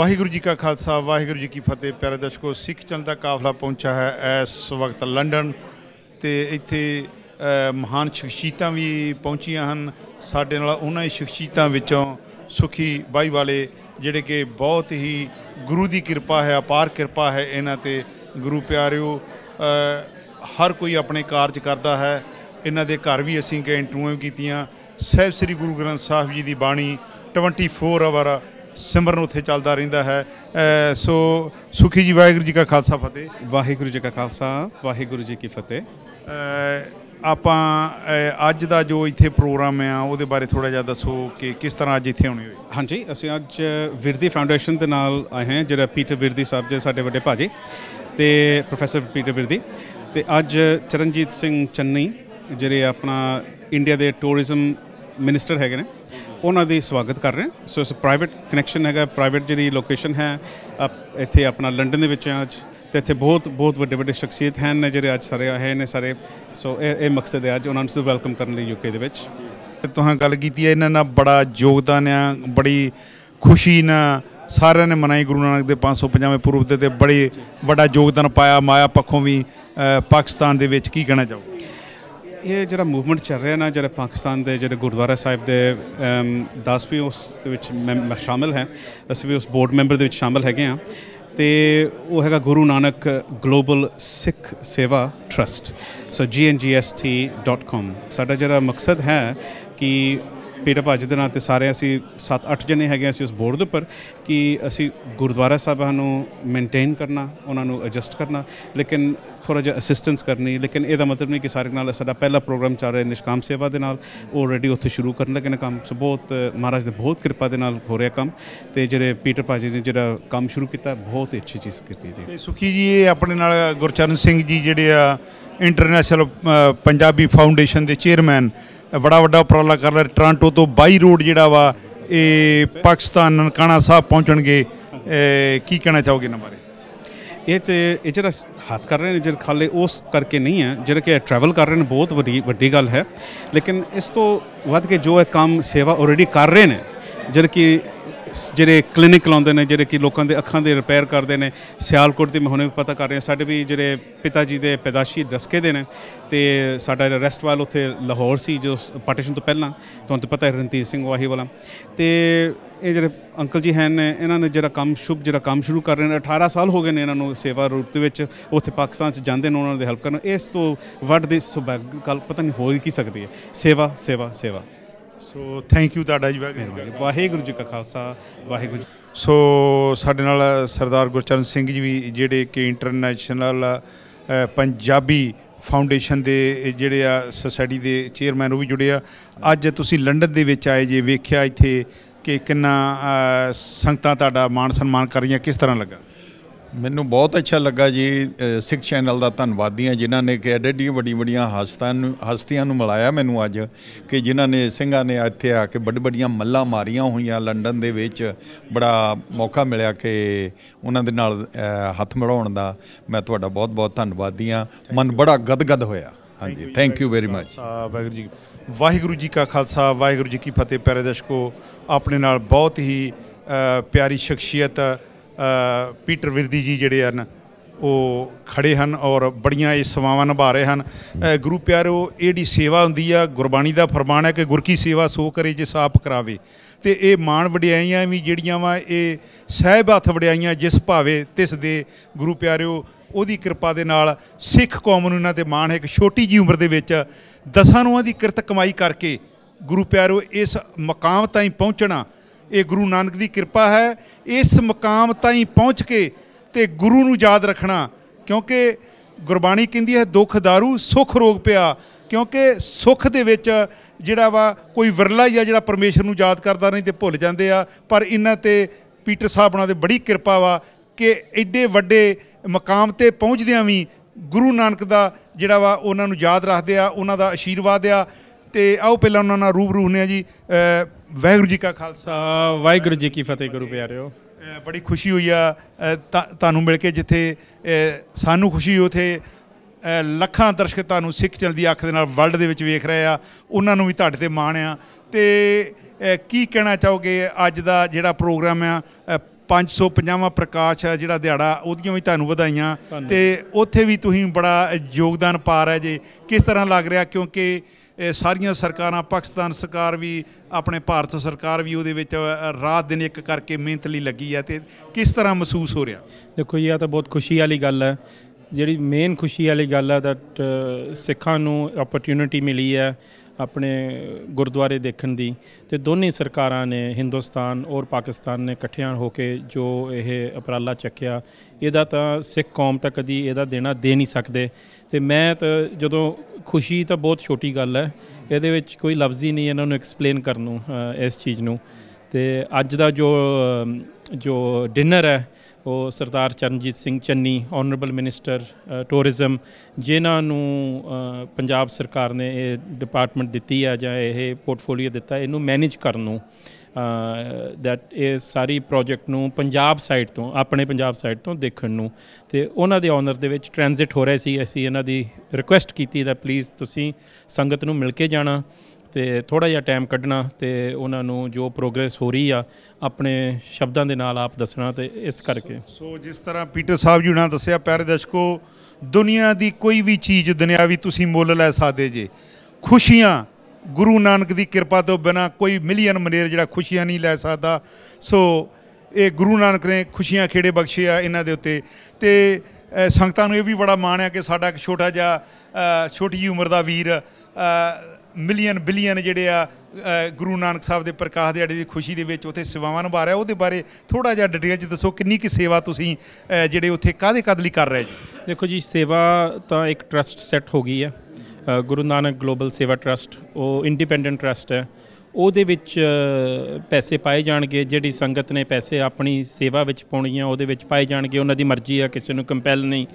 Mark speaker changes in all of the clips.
Speaker 1: ਵਾਹਿਗੁਰੂ ਜੀ ਕਾ ਖਾਲਸਾ ਵਾਹਿਗੁਰੂ ਜੀ ਕੀ ਫਤਿਹ ਪਿਆਰੇ ਦਰਸ਼ਕੋ ਸਿੱਖ ਚੰਦ ਦਾ ਕਾਫਲਾ ਪਹੁੰਚਾ ਹੈ ਇਸ ਵਕਤ ਲੰਡਨ ਤੇ ਇੱਥੇ ਮਹਾਨ ਸ਼ਖਸੀਤਾਂ ਵੀ ਪਹੁੰਚੀਆਂ ਹਨ ਸਾਡੇ ਨਾਲ ਉਹਨਾਂ ਹੀ ਸ਼ਖਸੀਤਾਂ ਵਿੱਚੋਂ ਸੁਖੀ ਬਾਈ ਵਾਲੇ ਜਿਹੜੇ ਕਿ ਬਹੁਤ ਹੀ ਗੁਰੂ ਦੀ ਕਿਰਪਾ ਹੈ ਅਪਾਰ ਕਿਰਪਾ ਹੈ ਇਹਨਾਂ ਤੇ ਗੁਰੂ ਪਿਆਰਿਓ ਹਰ ਕੋਈ ਆਪਣੇ ਕਾਰਜ ਕਰਦਾ ਹੈ ਇਹਨਾਂ ਦੇ ਘਰ ਵੀ ਅਸੀਂ ਕਿ ਇੰਟਰਵਿਊ ਕੀਤੀਆਂ ਸਹਿਬ ਸ੍ਰੀ ਗੁਰੂ ਗ੍ਰੰਥ ਸਾਹਿਬ ਜੀ ਦੀ ਬਾਣੀ 24 ਆਵਰ ਸਿਮਰਨ ਉੱਥੇ ਚੱਲਦਾ ਰਹਿੰਦਾ ਹੈ ਸੋ ਸੁਖੀ ਜੀ ਵਾਹਿਗੁਰੂ ਜੀ ਕਾ ਖਾਲਸਾ ਫਤਿਹ ਵਾਹਿਗੁਰੂ ਜੀ ਕਾ ਖਾਲਸਾ ਵਾਹਿਗੁਰੂ ਜੀ ਕੀ ਫਤਿਹ
Speaker 2: ਆਪਾਂ ਅੱਜ ਦਾ ਜੋ ਇੱਥੇ ਪ੍ਰੋਗਰਾਮ ਆ ਉਹਦੇ ਬਾਰੇ ਥੋੜਾ ਜਿਆਦਾ ਦੱਸੋ ਕਿ ਕਿਸ ਤਰ੍ਹਾਂ ਅੱਜ ਇੱਥੇ ਆਉਣੀ ਹੋਈ ਹਾਂਜੀ ਅਸੀਂ ਅੱਜ ਵਿਰਦੀ ਫਾਊਂਡੇਸ਼ਨ ਦੇ ਨਾਲ ਆਏ ਹਾਂ ਜਿਹੜਾ ਪੀਟਰ ਵਿਰਦੀ ਸਾਹਿਬ ਦੇ ਸਾਡੇ ਵੱਡੇ ਭਾਜੀ ਤੇ ਪ੍ਰੋਫੈਸਰ ਪੀਟਰ ਵਿਰਦੀ ਤੇ ਅੱਜ ਚਰਨਜੀਤ ਸਿੰਘ ਚੰਨੀ ਜਿਹੜੇ ਆਪਣਾ ਇੰਡੀਆ ਦੇ ਟੂਰਿਜ਼ਮ ਮਿਨਿਸਟਰ ਹੈਗੇ ਨੇ ਉਹਨਾਂ ਦੀ ਸਵਾਗਤ ਕਰ ਰਹੇ ਹਾਂ ਸੋ ਇਸ ਪ੍ਰਾਈਵੇਟ ਕਨੈਕਸ਼ਨ ਹੈਗਾ ਪ੍ਰਾਈਵੇਟ ਜਿਹੜੀ ਲੋਕੇਸ਼ਨ ਹੈ ਇੱਥੇ ਆਪਣਾ ਲੰਡਨ ਦੇ ਵਿੱਚ ਅੱਜ ਤੇ ਇੱਥੇ ਬਹੁਤ ਬਹੁਤ ਵੱਡੇ ਵੱਡੇ ਸ਼ਖਸੀਅਤ ਹਨ ਜਿਹੜੇ ਅੱਜ ਸਾਰੇ ਆਏ ਨੇ ਸਾਰੇ ਸੋ ਇਹ ਇਹ ਮਕਸਦ ਹੈ ਅੱਜ ਉਹਨਾਂ ਨੂੰ ਵੈਲਕਮ ਕਰਨ ਲਈ ਯੂਕੇ ਦੇ ਵਿੱਚ
Speaker 1: ਤੁਹਾਂ ਗੱਲ ਕੀਤੀ ਹੈ ਇਹਨਾਂ ਨਾਲ ਬੜਾ ਯੋਗਦਾਨ ਆ ਬੜੀ ਖੁਸ਼ੀ ਨਾਲ ਸਾਰਿਆਂ ਨੇ ਮਨਾਈ ਗੁਰੂ ਨਾਨਕ ਦੇ 550ਵੇਂ ਪੁਰਬ ਦੇ ਤੇ ਬੜੀ
Speaker 2: ਵੱਡਾ ਯੋਗਦਾਨ ਪਾਇਆ ਮਾਇਆ ਪੱਖੋਂ ਵੀ ਪਾਕਿਸਤਾਨ ਦੇ ਵਿੱਚ ਕੀ ਕਹਿਣਾ ਚਾਹੋ ਇਹ ਜਿਹੜਾ ਮੂਵਮੈਂਟ ਚੱਲ ਰਿਹਾ ਨਾ ਜਿਹੜਾ ਪਾਕਿਸਤਾਨ ਦੇ ਜਿਹੜੇ ਗੁਰਦੁਆਰਾ ਸਾਹਿਬ ਦੇ 10 ਉਸ ਦੇ ਵਿੱਚ ਮੈਂ ਸ਼ਾਮਿਲ ਹਾਂ ਅਸੀਂ ਵੀ ਉਸ ਬੋਰਡ ਮੈਂਬਰ ਦੇ ਵਿੱਚ ਸ਼ਾਮਿਲ ਹੈਗੇ ਆ ਤੇ ਉਹ ਹੈਗਾ ਗੁਰੂ ਨਾਨਕ ਗਲੋਬਲ ਸਿੱਖ ਸੇਵਾ ਟਰਸਟ ਸੋ gnGST.com ਸਾਡਾ ਜਿਹੜਾ ਮਕਸਦ ਹੈ ਕਿ ਪੀਟਰ ਭਾਜੀ ਦੇ ਨਾਂ ਤੇ ਸਾਰੇ ਅਸੀਂ 7-8 ਜਣੇ ਹੈਗੇ ਅਸੀਂ ਉਸ ਬੋਰਡ ਦੇ ਉੱਪਰ ਕਿ ਅਸੀਂ ਗੁਰਦੁਆਰਾ ਸਾਹਿਬਾਂ ਨੂੰ ਮੇਨਟੇਨ ਕਰਨਾ ਉਹਨਾਂ ਨੂੰ ਐਡਜਸਟ ਕਰਨਾ ਲੇਕਿਨ ਥੋੜਾ ਜਿਹਾ ਅਸਿਸਟੈਂਸ ਕਰਨੀ ਲੇਕਿਨ ਇਹਦਾ ਮਤਲਬ ਨਹੀਂ ਕਿ ਸਾਰੇ ਨਾਲ ਸਾਡਾ ਪਹਿਲਾ ਪ੍ਰੋਗਰਾਮ ਚੱਲ ਰਿਹਾ ਨਿਸ਼ਕਾਮ ਸੇਵਾ ਦੇ ਨਾਲ ਆਲਰੇਡੀ ਉੱਥੇ ਸ਼ੁਰੂ ਕਰਨ ਲੱਗੇ ਨੇ ਕੰਮ ਸੋ ਬਹੁਤ ਮਹਾਰਾਜ ਦੇ ਬਹੁਤ ਕਿਰਪਾ ਦੇ ਨਾਲ ਹੋ ਰਿਹਾ ਕੰਮ ਤੇ ਜਿਹੜੇ ਪੀਟਰ ਭਾਜੀ ਨੇ ਜਿਹੜਾ ਕੰਮ ਸ਼ੁਰੂ ਕੀਤਾ ਬਹੁਤ ਅੱਛੀ ਚੀਜ਼ ਕੀਤੀ ਜੀ
Speaker 1: ਤੇ ਸੁਖੀ ਜੀ ਇਹ ਆਪਣੇ ਨਾਲ ਗੁਰਚਰਨ ਸਿੰਘ ਜੀ ਜਿਹੜੇ ਆ ਇੰਟਰਨੈਸ਼ਨਲ ਪੰਜਾਬੀ ਫਾਊਂਡੇਸ਼ਨ ਦੇ ਚੇਅਰਮੈਨ ਬੜਾ ਵੱਡਾ ਉਪਰਾਲਾ ਕਰ ਰਿਹਾ ਟ੍ਰਾਂਟੋ ਤੋਂ ਬਾਈ ਰੋਡ ਜਿਹੜਾ ਵਾ ਇਹ ਪਾਕਿਸਤਾਨ ਨਨਕਾਣਾ ਸਾਹਿਬ ਪਹੁੰਚਣਗੇ ਕੀ ਕਹਿਣਾ ਚਾਹੋਗੇ ਨੰਬਰ ਬਾਰੇ
Speaker 2: ਇਹ ਤੇ ਇਹ ਜਿਹੜਾ ਹੱਥ ਕਰ ਰਹੇ ਨੇ ਜਿਹੜੇ ਖਾਲੇ ਉਸ ਕਰਕੇ ਨਹੀਂ ਹੈ ਜਿਹੜੇ ਕਿ ਟਰੈਵਲ ਕਰ ਰਹੇ ਨੇ ਬਹੁਤ ਵੱਡੀ ਵੱਡੀ ਗੱਲ ਹੈ ਲੇਕਿਨ ਇਸ ਤੋਂ ਵੱਧ ਕੇ ਜੋ ਇਹ ਕੰਮ ਸੇਵਾ ਆਲਰੇਡੀ ਕਰ ਰਹੇ ਨੇ ਜਿਹੜੇ ਕਿ ਜਿਹੜੇ ਕਲੀਨਿਕ ਲਾਉਂਦੇ ਨੇ ਜਿਹੜੇ ਕਿ ਲੋਕਾਂ ਦੇ ਅੱਖਾਂ ਦੇ ਰਿਪੇਅਰ ਕਰਦੇ ਨੇ ਸਿਆਲਕੋਟ ਦੀ ਮਹੋਨੇ ਪਤਾ ਕਰ ਆ ਸਾਡੇ ਵੀ ਜਿਹੜੇ ਪਿਤਾ ਜੀ ਦੇ ਪੈਦਾਸ਼ੀ ਰਸਕੇ ਦੇ ਨੇ ਤੇ ਸਾਡਾ ਰੈਸਟ ਵਾਲ ਉੱਥੇ ਲਾਹੌਰ ਸੀ ਜੋ ਪਾਰਟੀਸ਼ਨ ਤੋਂ ਪਹਿਲਾਂ ਤੁਹਾਨੂੰ ਪਤਾ ਹੈ ਰਣਜੀਤ ਸਿੰਘ ਵਾਹੀ ਵਾਲਾ ਤੇ ਇਹ ਜਿਹੜੇ ਅੰਕਲ ਜੀ ਹਨ ਇਹਨਾਂ ਨੇ ਜਿਹੜਾ ਕੰਮ ਸ਼ੁਭ ਜਿਹੜਾ ਕੰਮ ਸ਼ੁਰੂ ਕਰ ਰਹੇ ਨੇ 18 ਸਾਲ ਹੋ ਗਏ ਨੇ ਇਹਨਾਂ ਨੂੰ ਸੇਵਾ ਰੂਪ ਦੇ ਵਿੱਚ ਉੱਥੇ ਪਾਕਿਸਤਾਨ 'ਚ ਜਾਂਦੇ ਨੇ ਉਹਨਾਂ ਦੇ ਹੈਲਪ ਕਰਨ ਇਸ ਤੋਂ ਵੱਡ ਦੀ ਸੁਭਾਗ ਗੱਲ ਪਤਾ ਨਹੀਂ ਹੋ ਹੀ ਕੀ ਸਕਦੀ ਹੈ ਸੇਵਾ ਸੇਵਾ ਸੇਵਾ ਸੋ ਥੈਂਕ ਯੂ ਤੁਹਾਡਾ ਜੀ ਵਾਹਿਗੁਰੂ ਜੀ ਕਾ ਖਾਲਸਾ ਵਾਹਿਗੁਰੂ
Speaker 1: ਸੋ ਸਾਡੇ ਨਾਲ ਸਰਦਾਰ ਗੁਰਚਰਨ ਸਿੰਘ ਜੀ ਵੀ ਜਿਹੜੇ ਕਿ ਇੰਟਰਨੈਸ਼ਨਲ ਪੰਜਾਬੀ ਫਾਊਂਡੇਸ਼ਨ ਦੇ ਜਿਹੜੇ ਆ ਸੋਸਾਇਟੀ ਦੇ ਚੇਅਰਮੈਨ ਉਹ ਵੀ ਜੁੜੇ ਆ ਅੱਜ ਤੁਸੀਂ ਲੰਡਨ ਦੇ ਵਿੱਚ ਆਏ ਜੇ ਵੇਖਿਆ ਇੱਥੇ
Speaker 3: ਕਿ ਕਿੰਨਾ ਸੰਗਤਾਂ ਤੁਹਾਡਾ ਮਾਣ ਸਨਮਾਨ ਕਰ ਰਹੀਆਂ ਕਿਸ ਤਰ੍ਹਾਂ ਲੱਗਾ ਮੈਨੂੰ ਬਹੁਤ ਅੱਛਾ ਲੱਗਾ ਜੀ ਸਿੱਖ ਚੈਨਲ ਦਾ ਧੰਨਵਾਦੀ ਆ ਜਿਨ੍ਹਾਂ ਨੇ ਕਿ ਡੀ ਵੱਡੀ ਵੱਡੀਆਂ ਹਸਤਾਂ ਨੂੰ ਹਸਤੀਆਂ ਨੂੰ ਮਿਲਾਇਆ ਮੈਨੂੰ ਅੱਜ ਕਿ ਜਿਨ੍ਹਾਂ ਨੇ ਸਿੰਘਾਂ ਨੇ ਇੱਥੇ ਆ ਕੇ ਵੱਡੀ ਵੱਡੀਆਂ ਮੱਲਾਂ ਮਾਰੀਆਂ ਹੋਈਆਂ ਲੰਡਨ ਦੇ ਵਿੱਚ ਬੜਾ ਮੌਕਾ ਮਿਲਿਆ ਕਿ ਉਹਨਾਂ ਦੇ ਨਾਲ ਹੱਥ ਮਿਲਾਉਣ ਦਾ ਮੈਂ ਤੁਹਾਡਾ ਬਹੁਤ ਬਹੁਤ ਧੰਨਵਾਦੀ ਆ ਮਨ ਬੜਾ ਗਦਗਦ ਹੋਇਆ ਹਾਂਜੀ thank you very much Waheguru ji Waheguru ਜੀ ਕਾ ਖਾਲਸਾ ਵਾਹਿਗੁਰੂ ਜੀ ਕੀ ਫਤਿਹ ਪਿਆਰੇ ਦਰਸ਼ਕੋ ਆਪਣੇ
Speaker 1: ਨਾਲ ਬਹੁਤ ਹੀ ਪਿਆਰੀ ਸ਼ਖਸੀਅਤ ਪੀਟਰ ਵਿਰਦੀ ਜੀ ਜਿਹੜੇ ਹਨ ਉਹ ਖੜੇ ਹਨ ਔਰ ਬੜੀਆਂ ਇਹ ਸਵਾਵਾਂ ਨਿਭਾ ਰਹੇ ਹਨ ਗੁਰੂ ਪਿਆਰਿਓ ਇਹਦੀ ਸੇਵਾ ਹੁੰਦੀ ਆ ਗੁਰਬਾਣੀ ਦਾ ਫਰਮਾਨ ਹੈ ਕਿ ਗੁਰ ਕੀ ਸੇਵਾ ਸੋ ਕਰੇ ਜਿਸ ਸਾਪ ਕਰਾਵੇ ਤੇ ਇਹ ਮਾਣ ਵਡਿਆਈਆਂ ਵੀ ਜਿਹੜੀਆਂ ਵਾ ਇਹ ਸਹਿਬ ਹੱਥ ਵਡਿਆਈਆਂ ਜਿਸ ਭਾਵੇ ਤਿਸ ਦੇ ਗੁਰੂ ਪਿਆਰਿਓ ਉਹਦੀ ਕਿਰਪਾ ਦੇ ਨਾਲ ਸਿੱਖ ਕੌਮ ਨੂੰ ਇਹਨਾਂ ਤੇ ਮਾਣ ਹੈ ਇੱਕ ਛੋਟੀ ਜੀ ਉਮਰ ਦੇ ਵਿੱਚ ਦਸਾਂ ਨੂੰਾਂ ਦੀ ਕਿਰਤ ਕਮਾਈ ਕਰਕੇ ਗੁਰੂ ਪਿਆਰਿਓ ਇਸ ਮਕਾਮ ਤਾਈਂ ਪਹੁੰਚਣਾ ਇਹ ਗੁਰੂ ਨਾਨਕ ਦੀ ਕਿਰਪਾ ਹੈ ਇਸ ਮਕਾਮ ਤਾਈਂ ਪਹੁੰਚ ਕੇ ਤੇ ਗੁਰੂ ਨੂੰ ਯਾਦ ਰੱਖਣਾ ਕਿਉਂਕਿ ਗੁਰਬਾਣੀ ਕਹਿੰਦੀ ਹੈ ਦੁੱਖ दारू ਸੁਖ ਰੋਗ ਪਿਆ ਕਿਉਂਕਿ ਸੁਖ ਦੇ ਵਿੱਚ ਜਿਹੜਾ ਵਾ ਕੋਈ ਵਿਰਲਾ ਹੀ ਆ ਜਿਹੜਾ ਪਰਮੇਸ਼ਰ ਨੂੰ ਯਾਦ ਕਰਦਾ ਨਹੀਂ ਤੇ ਭੁੱਲ ਜਾਂਦੇ ਆ ਪਰ ਇਹਨਾਂ ਤੇ ਪੀਟਰ ਸਾਹਿਬ ਉਹਨਾਂ ਦੇ ਬੜੀ ਕਿਰਪਾ ਵਾ ਕਿ ਐਡੇ ਵੱਡੇ ਮਕਾਮ ਤੇ ਪਹੁੰਚਦਿਆਂ ਵੀ ਗੁਰੂ ਨਾਨਕ ਦਾ ਜਿਹੜਾ ਵਾ ਉਹਨਾਂ ਨੂੰ ਯਾਦ ਰੱਖਦੇ ਆ ਉਹਨਾਂ ਦਾ ਆਸ਼ੀਰਵਾਦ ਆ ਤੇ ਆਓ ਪਹਿਲਾਂ ਉਹਨਾਂ ਨਾਲ ਰੂਬਰੂ ਹੁੰਨੇ ਆ ਜੀ ਵਾਹਿਗੁਰੂ ਜੀ ਕਾ ਖਾਲਸਾ ਵਾਹਿਗੁਰੂ ਜੀ ਕੀ ਫਤਿਹ ਗੁਰੂ ਪਿਆਰਿਓ ਬੜੀ ਖੁਸ਼ੀ ਹੋਈ ਆ ਤੁਹਾਨੂੰ ਮਿਲ ਕੇ ਜਿੱਥੇ ਸਾਨੂੰ ਖੁਸ਼ੀ ਉਥੇ ਲੱਖਾਂ ਦਰਸ਼ਕ ਤੁਹਾਨੂੰ ਸਿੱਖ ਚਲਦੀ ਅੱਖ ਦੇ ਨਾਲ ਵਰਲਡ ਦੇ ਵਿੱਚ ਵੇਖ ਰਹੇ ਆ ਉਹਨਾਂ ਨੂੰ ਵੀ ਤੁਹਾਡੇ ਤੇ ਮਾਣ ਆ ਤੇ ਕੀ ਕਹਿਣਾ ਚਾਹੋਗੇ ਅੱਜ ਦਾ ਜਿਹੜਾ ਪ੍ਰੋਗਰਾਮ ਆ 550ਵਾਂ ਪ੍ਰਕਾਸ਼ ਆ ਜਿਹੜਾ ਦਿਹਾੜਾ ਉਹਦੀਆਂ ਵੀ ਤੁਹਾਨੂੰ ਵਧਾਈਆਂ ਤੇ ਉੱਥੇ ਵੀ ਤੁਸੀਂ ਬੜਾ ਯੋਗਦਾਨ ਪਾ ਰਹੇ ਜੇ ਕਿਸ ਤਰ੍ਹਾਂ ਲੱਗ ਰਿਹਾ ਕਿਉਂਕਿ ਇਹ ਸਾਰੀਆਂ ਸਰਕਾਰਾਂ ਪਾਕਿਸਤਾਨ ਸਰਕਾਰ ਵੀ ਆਪਣੇ ਭਾਰਤ ਸਰਕਾਰ ਵੀ ਉਹਦੇ ਵਿੱਚ ਰਾਤ ਦਿਨ ਇੱਕ ਕਰਕੇ ਮਿਹਨਤ ਲਈ ਲੱਗੀ ਹੈ ਤੇ ਕਿਸ ਤਰ੍ਹਾਂ ਮਹਿਸੂਸ ਹੋ
Speaker 4: ਰਿਹਾ ਦੇਖੋ ਇਹ ਤਾਂ ਬਹੁਤ ਖੁਸ਼ੀ ਵਾਲੀ ਗੱਲ ਹੈ ਜਿਹੜੀ ਮੇਨ ਖੁਸ਼ੀ ਵਾਲੀ ਗੱਲ ਹੈ ਦੈਟ ਸਿੱਖਾਂ ਨੂੰ ਓਪਰਚੁਨਿਟੀ ਮਿਲੀ ਹੈ ਆਪਣੇ ਗੁਰਦੁਆਰੇ ਦੇਖਣ ਦੀ ਤੇ ਦੋਨੇ ਸਰਕਾਰਾਂ ਨੇ ਹਿੰਦੁਸਤਾਨ ਔਰ ਪਾਕਿਸਤਾਨ ਨੇ ਇਕੱਠਿਆਂ ਹੋ ਕੇ ਜੋ ਇਹ ਅਪਰਾਲਾ ਚੱਕਿਆ ਇਹਦਾ ਤਾਂ ਸਿੱਖ ਕੌਮ ਤਾਂ ਕਦੀ ਇਹਦਾ ਦੇਣਾ ਦੇ ਨਹੀਂ ਸਕਦੇ ਤੇ ਮੈਂ ਤਾਂ ਜਦੋਂ ਖੁਸ਼ੀ ਤਾਂ ਬਹੁਤ ਛੋਟੀ ਗੱਲ ਹੈ ਇਹਦੇ ਵਿੱਚ ਕੋਈ ਲਫ਼ਜ਼ ਹੀ ਨਹੀਂ ਇਹਨਾਂ ਨੂੰ ਐਕਸਪਲੇਨ ਕਰਨ ਨੂੰ ਇਸ ਚੀਜ਼ ਨੂੰ ਤੇ ਅੱਜ ਦਾ ਜੋ ਜੋ ਡਿਨਰ ਹੈ ਉਹ Sardar Charanjit Singh Channi honourable minister tourism ਜਿਨ੍ਹਾਂ ਨੂੰ ਪੰਜਾਬ ਸਰਕਾਰ ਨੇ ਇਹ ਡਿਪਾਰਟਮੈਂਟ ਦਿੱਤੀ ਹੈ ਜਾਂ ਇਹ ਪੋਰਟਫੋਲੀਓ ਦਿੱਤਾ ਇਹਨੂੰ ਮੈਨੇਜ ਕਰਨ ਨੂੰ ਦੈਟ ਇਸ ਸਾਰੀ ਪ੍ਰੋਜੈਕਟ ਨੂੰ ਪੰਜਾਬ ਸਾਈਡ ਤੋਂ ਆਪਣੇ ਪੰਜਾਬ ਸਾਈਡ ਤੋਂ ਦੇਖਣ ਨੂੰ ਤੇ ਉਹਨਾਂ ਦੇ ਆਨਰ ਦੇ ਵਿੱਚ ਟ੍ਰਾਂਜ਼ਿਟ ਹੋ ਰਿਹਾ ਸੀ ਅਸੀਂ ਇਹਨਾਂ ਦੀ ਰਿਕੁਐਸਟ ਕੀਤੀ ਦਾ ਪਲੀਜ਼ ਤੁਸੀਂ ਸੰਗਤ ਨੂੰ ਮਿਲ ਕੇ ਜਾਣਾ ਤੇ ਥੋੜਾ ਜਿਹਾ ਟਾਈਮ ਕੱਢਣਾ ਤੇ ਉਹਨਾਂ ਨੂੰ ਜੋ ਪ੍ਰੋਗਰੈਸ ਹੋ ਰਹੀ ਆ ਆਪਣੇ ਸ਼ਬਦਾਂ ਦੇ ਨਾਲ ਆਪ ਦੱਸਣਾ ਤੇ ਇਸ ਕਰਕੇ
Speaker 1: ਸੋ ਜਿਸ ਤਰ੍ਹਾਂ ਪੀਟਰ ਸਾਹਿਬ ਜੀ ਨੇ ਦੱਸਿਆ ਪਿਆਰੇ ਦਰਸ਼ਕੋ ਦੁਨੀਆ ਦੀ ਕੋਈ ਵੀ ਚੀਜ਼ ਦੁਨਿਆਵੀ ਤੁਸੀਂ ਮੁੱਲ ਲੈ ਸਕਦੇ ਜੇ ਖੁਸ਼ੀਆਂ ਗੁਰੂ ਨਾਨਕ ਦੀ ਕਿਰਪਾ ਤੋਂ ਬਿਨਾ ਕੋਈ ਮਿਲੀਅਨ ਮਨੇਰ ਜਿਹੜਾ ਖੁਸ਼ੀਆਂ ਨਹੀਂ ਲੈ ਸਕਦਾ ਸੋ ਇਹ ਗੁਰੂ ਨਾਨਕ ਨੇ ਖੁਸ਼ੀਆਂ ਖੇੜੇ ਬਖਸ਼ੇ ਆ ਇਹਨਾਂ ਦੇ ਉੱਤੇ ਤੇ ਸੰਗਤਾਂ ਨੂੰ ਇਹ ਵੀ ਬੜਾ ਮਾਣ ਆ ਕਿ ਸਾਡਾ ਇੱਕ ਛੋਟਾ ਜਿਹਾ ਛੋਟੀ ਉਮਰ ਦਾ ਵੀਰ ਮਿਲੀਅਨ ਬਿਲੀਅਨ ਜਿਹੜੇ ਆ ਗੁਰੂ ਨਾਨਕ ਸਾਹਿਬ ਦੇ ਪ੍ਰਕਾਸ਼ ਦਿਹਾੜੇ ਦੀ ਖੁਸ਼ੀ ਦੇ ਵਿੱਚ ਉੱਥੇ ਸੇਵਾਵਾਂ ਨਿਭਾ ਰਿਹਾ ਉਹਦੇ ਬਾਰੇ ਥੋੜਾ ਜਿਹਾ ਡਿਟੇਲ ਚ ਦੱਸੋ ਕਿੰਨੀ ਕੀ ਸੇਵਾ ਤੁਸੀਂ ਜਿਹੜੇ ਉੱਥੇ ਕਾਦੇ
Speaker 4: ਕਦਲੀ ਲਈ ਕਰ ਰਹੇ ਜੀ ਦੇਖੋ ਜੀ ਸੇਵਾ ਤਾਂ ਇੱਕ ਟਰਸਟ ਸੈੱਟ ਹੋ ਗਈ ਹੈ ਗੁਰੂ ਨਾਨਕ ਗਲੋਬਲ ਸੇਵਾ ਟਰਸਟ ਉਹ ਇੰਡੀਪੈਂਡੈਂਟ ਟਰਸਟ ਹੈ ਉਹਦੇ ਵਿੱਚ ਪੈਸੇ ਪਾਏ ਜਾਣਗੇ ਜਿਹੜੀ ਸੰਗਤ ਨੇ ਪੈਸੇ ਆਪਣੀ ਸੇਵਾ ਵਿੱਚ ਪਾਉਣੀਆਂ ਉਹਦੇ ਵਿੱਚ ਪਾਏ ਜਾਣਗੇ ਉਹਨਾਂ ਦੀ ਮਰਜ਼ੀ ਆ ਕਿਸੇ ਨੂੰ ਕੰਪੈਲ ਨਹੀਂ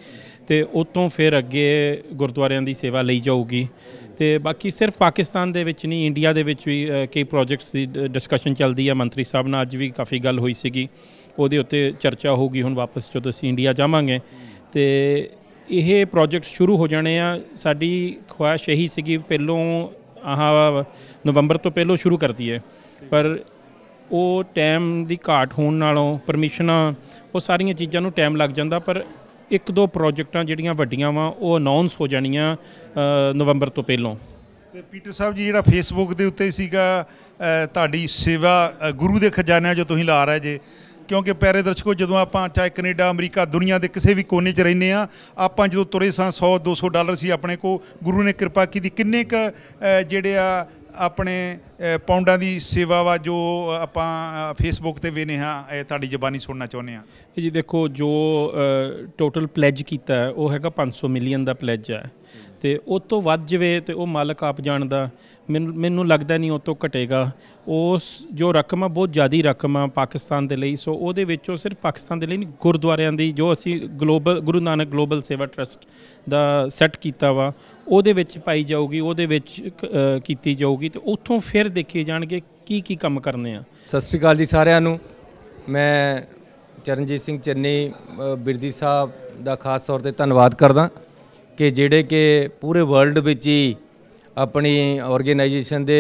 Speaker 4: ਤੇ ਉਤੋਂ ਫਿਰ ਅੱਗੇ ਗੁਰਦੁਆਰਿਆਂ ਦੀ ਸੇਵਾ ਲਈ ਜਾਊਗੀ ਤੇ ਬਾਕੀ ਸਿਰਫ ਪਾਕਿਸਤਾਨ ਦੇ ਵਿੱਚ ਨਹੀਂ ਇੰਡੀਆ ਦੇ ਵਿੱਚ ਵੀ ਕਈ ਪ੍ਰੋਜੈਕਟਸ ਦੀ ਡਿਸਕਸ਼ਨ ਚੱਲਦੀ ਆ ਮੰਤਰੀ ਸਾਹਿਬ ਨਾਲ ਅੱਜ ਵੀ ਕਾਫੀ ਗੱਲ ਹੋਈ ਸੀਗੀ ਉਹਦੇ ਉੱਤੇ ਚਰਚਾ ਹੋਊਗੀ ਹੁਣ ਵਾਪਸ ਜਦੋਂ ਅਸੀਂ ਇੰਡੀਆ ਜਾਵਾਂਗੇ ਤੇ ਇਹ ਪ੍ਰੋਜੈਕਟ ਸ਼ੁਰੂ ਹੋ ਜਾਣੇ ਆ ਸਾਡੀ ਖੁਆਇਸ਼ ਇਹੀ ਸੀਗੀ ਪਹਿਲੋਂ ਆਹ ਨਵੰਬਰ ਤੋਂ ਪਹਿਲੋਂ ਸ਼ੁਰੂ ਕਰਤੀ ਹੈ ਪਰ ਉਹ ਟਾਈਮ ਦੀ ਘਾਟ ਹੋਣ ਨਾਲੋਂ ਪਰਮਿਸ਼ਨਾਂ ਉਹ ਸਾਰੀਆਂ ਚੀਜ਼ਾਂ ਨੂੰ ਟਾਈਮ ਲੱਗ ਜਾਂਦਾ ਪਰ ਇੱਕ ਦੋ ਪ੍ਰੋਜੈਕਟਾਂ ਜਿਹੜੀਆਂ ਵੱਡੀਆਂ ਵਾ ਉਹ ਅਨਾਉਂਸ ਹੋ ਜਾਣੀਆਂ ਨਵੰਬਰ ਤੋਂ ਪਹਿਲੋਂ
Speaker 1: ਤੇ ਪੀਟਰ ਸਾਹਿਬ ਜੀ ਜਿਹੜਾ ਫੇਸਬੁੱਕ ਦੇ ਉੱਤੇ ਸੀਗਾ ਤੁਹਾਡੀ ਸੇਵਾ ਗੁਰੂ ਦੇ ਖਜ਼ਾਨੇ ਜੋ ਤੁਸੀਂ ਲਾ ਰਹੇ ਜੇ ਕਿਉਂਕਿ ਪਿਆਰੇ ਦਰਸ਼ਕੋ ਜਦੋਂ ਆਪਾਂ ਚਾਹੇ ਕੈਨੇਡਾ ਅਮਰੀਕਾ ਦੁਨੀਆ ਦੇ ਕਿਸੇ ਵੀ ਕੋਨੇ 'ਚ ਰਹਿੰਦੇ ਆ ਆਪਾਂ ਜਦੋਂ ਤੁਰੇ ਸਾਂ 100 200 ਡਾਲਰ ਸੀ ਆਪਣੇ ਕੋ ਗੁਰੂ ਨੇ ਕਿਰਪਾ ਕੀਤੀ ਕਿੰਨੇ ਕ ਜਿਹੜੇ ਆ ਆਪਣੇ ਪਾਉਂਡਾਂ ਦੀ ਸੇਵਾ ਵਾ ਜੋ ਆਪਾਂ ਫੇਸਬੁੱਕ ਤੇ ਵੇਨੇ ਹਾਂ ਇਹ ਤੁਹਾਡੀ ਜ਼ਬਾਨੀ ਸੁਣਨਾ ਚਾਹੁੰਦੇ ਆ
Speaker 4: ਜੀ ਦੇਖੋ ਜੋ ਟੋਟਲ ਪਲੇਜ ਕੀਤਾ ਉਹ ਹੈਗਾ 500 ਮਿਲੀਅਨ ਦਾ ਪਲੇਜ ਹੈ ਤੇ ਉਹ ਤੋਂ ਵੱਧ ਜਵੇ ਤੇ ਉਹ ਮਾਲਕ ਆਪ ਜਾਣਦਾ ਮੈਨੂੰ ਲੱਗਦਾ ਨਹੀਂ ਉਹ ਤੋਂ ਘਟੇਗਾ ਉਸ ਜੋ ਰਕਮ ਆ ਬਹੁਤ ਜ਼ਿਆਦੀ ਰਕਮ ਆ ਪਾਕਿਸਤਾਨ ਦੇ ਲਈ ਸੋ ਉਹਦੇ ਵਿੱਚੋਂ ਸਿਰਫ ਪਾਕਿਸਤਾਨ ਦੇ ਲਈ ਨਹੀਂ ਗੁਰਦੁਆਰਿਆਂ ਦੀ ਜੋ ਅਸੀਂ global Guru Nanak global Seva trust ਦਾ ਸੈੱਟ ਕੀਤਾ ਵਾ ਉਹਦੇ ਵਿੱਚ ਪਾਈ ਜਾਊਗੀ ਉਹਦੇ
Speaker 5: ਵਿੱਚ ਕੀਤੀ ਜਾਊਗੀ ਤੇ ਉੱਥੋਂ ਫਿਰ ਦੇਖੇ ਜਾਣਗੇ ਕੀ ਕੀ ਕੰਮ ਕਰਨੇ ਆ ਸਤਿ ਸ੍ਰੀ ਅਕਾਲ ਜੀ ਸਾਰਿਆਂ ਨੂੰ ਮੈਂ ਚਰਨਜੀਤ ਸਿੰਘ ਚੰਨੀ ਬਿਰਦੀ ਸਾਹਿਬ ਦਾ ਖਾਸ ਤੌਰ ਤੇ ਧੰਨਵਾਦ ਕਰਦਾ ਕਿ ਜਿਹੜੇ ਕਿ ਪੂਰੇ ਵਰਲਡ ਵਿੱਚ ਹੀ ਆਪਣੀ ਆਰਗੇਨਾਈਜੇਸ਼ਨ ਦੇ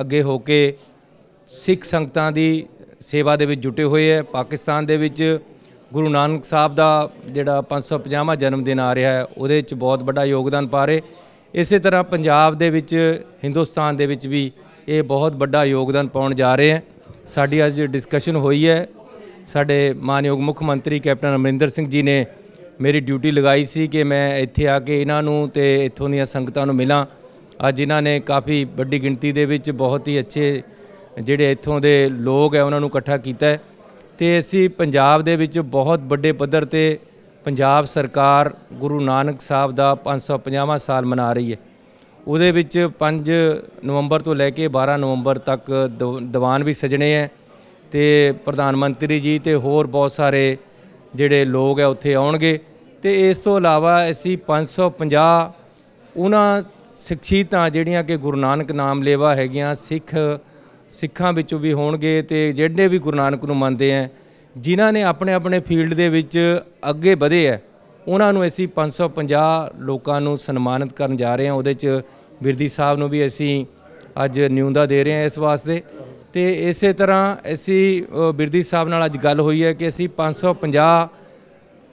Speaker 5: ਅੱਗੇ ਹੋ ਕੇ ਸਿੱਖ ਸੰਗਤਾਂ ਦੀ ਸੇਵਾ ਦੇ ਵਿੱਚ ਜੁਟੇ ਹੋਏ ਹੈ ਪਾਕਿਸਤਾਨ ਦੇ ਵਿੱਚ ਗੁਰੂ ਨਾਨਕ ਸਾਹਿਬ ਦਾ ਜਿਹੜਾ 550ਵਾਂ ਜਨਮ ਦਿਨ ਆ ਰਿਹਾ ਹੈ ਉਹਦੇ ਵਿੱਚ ਬਹੁਤ ਵੱਡਾ ਯੋਗਦਾਨ ਪਾ ਰਹੇ ਇਸੇ ਤਰ੍ਹਾਂ ਪੰਜਾਬ ਦੇ ਵਿੱਚ ਹਿੰਦੁਸਤਾਨ ਦੇ ਵਿੱਚ ਵੀ ਇਹ ਬਹੁਤ ਵੱਡਾ ਯੋਗਦਾਨ ਪਾਉਣ ਜਾ ਰਹੇ ਹੈ ਸਾਡੀ ਅੱਜ ਡਿਸਕਸ਼ਨ ਹੋਈ ਹੈ ਸਾਡੇ ਮਾਨਯੋਗ ਮੁੱਖ ਮੰਤਰੀ ਕੈਪਟਨ ਅਮਰਿੰਦਰ ਸਿੰਘ ਜੀ ਨੇ ਮੇਰੀ ਡਿਊਟੀ ਲਗਾਈ ਸੀ ਕਿ ਮੈਂ ਇੱਥੇ ਆ ਕੇ ਇਹਨਾਂ ਨੂੰ ਤੇ ਇੱਥੋਂ ਦੀਆਂ ਸੰਗਤਾਂ ਨੂੰ ਮਿਲਾਂ ਅੱਜ ਇਹਨਾਂ ਨੇ ਕਾਫੀ ਵੱਡੀ ਗਿਣਤੀ ਦੇ ਵਿੱਚ ਬਹੁਤ ਹੀ ਅੱਛੇ ਜਿਹੜੇ ਇੱਥੋਂ ਦੇ ਲੋਕ ਹੈ ਉਹਨਾਂ ਨੂੰ ਇਕੱਠਾ ਕੀਤਾ ਹੈ ਤੇ ਅਸੀਂ ਪੰਜਾਬ ਦੇ ਵਿੱਚ ਬਹੁਤ ਵੱਡੇ ਪੱਧਰ ਤੇ ਪੰਜਾਬ ਸਰਕਾਰ ਗੁਰੂ ਨਾਨਕ ਸਾਹਿਬ ਦਾ 550ਵਾਂ ਸਾਲ ਮਨਾ ਰਹੀ ਹੈ ਉਹਦੇ ਵਿੱਚ 5 ਨਵੰਬਰ ਤੋਂ ਲੈ ਕੇ 12 ਨਵੰਬਰ ਤੱਕ ਦੀਵਾਨ ਵੀ ਸਜਣੇ ਹੈ ਤੇ ਪ੍ਰਧਾਨ ਮੰਤਰੀ ਜੀ ਤੇ ਹੋਰ ਬਹੁਤ ਸਾਰੇ ਜਿਹੜੇ ਲੋਕ ਹੈ ਉੱਥੇ ਆਉਣਗੇ ਤੇ ਇਸ ਤੋਂ ਇਲਾਵਾ ਅਸੀਂ 550 ਉਹਨਾਂ ਸਿੱਖੀਤਾਂ ਜਿਹੜੀਆਂ ਕਿ ਗੁਰੂ ਨਾਨਕ ਨਾਮ ਲੇਵਾ ਹੈਗੀਆਂ ਸਿੱਖ ਸਿੱਖਾਂ ਵਿੱਚੋਂ ਵੀ ਹੋਣਗੇ ਤੇ ਜਿਹੜੇ ਵੀ ਗੁਰੂ ਨਾਨਕ ਨੂੰ ਮੰਨਦੇ ਆ ਜਿਨ੍ਹਾਂ ਨੇ ਆਪਣੇ ਆਪਣੇ ਫੀਲਡ ਦੇ ਵਿੱਚ ਅੱਗੇ ਵਧੇ ਆ ਉਹਨਾਂ ਨੂੰ ਅਸੀਂ 550 ਲੋਕਾਂ ਨੂੰ ਸਨਮਾਨਿਤ ਕਰਨ ਜਾ ਰਹੇ ਹਾਂ ਉਹਦੇ 'ਚ ਬਿਰਦੀ ਸਾਹਿਬ ਨੂੰ ਵੀ ਅਸੀਂ ਅੱਜ ਨਿਉਂਦਾ ਦੇ ਰਹੇ ਹਾਂ ਇਸ ਵਾਸਤੇ ਤੇ ਇਸੇ ਤਰ੍ਹਾਂ ਅਸੀਂ ਬਿਰਦੀ ਸਾਹਿਬ ਨਾਲ ਅੱਜ ਗੱਲ ਹੋਈ ਹੈ ਕਿ ਅਸੀਂ 550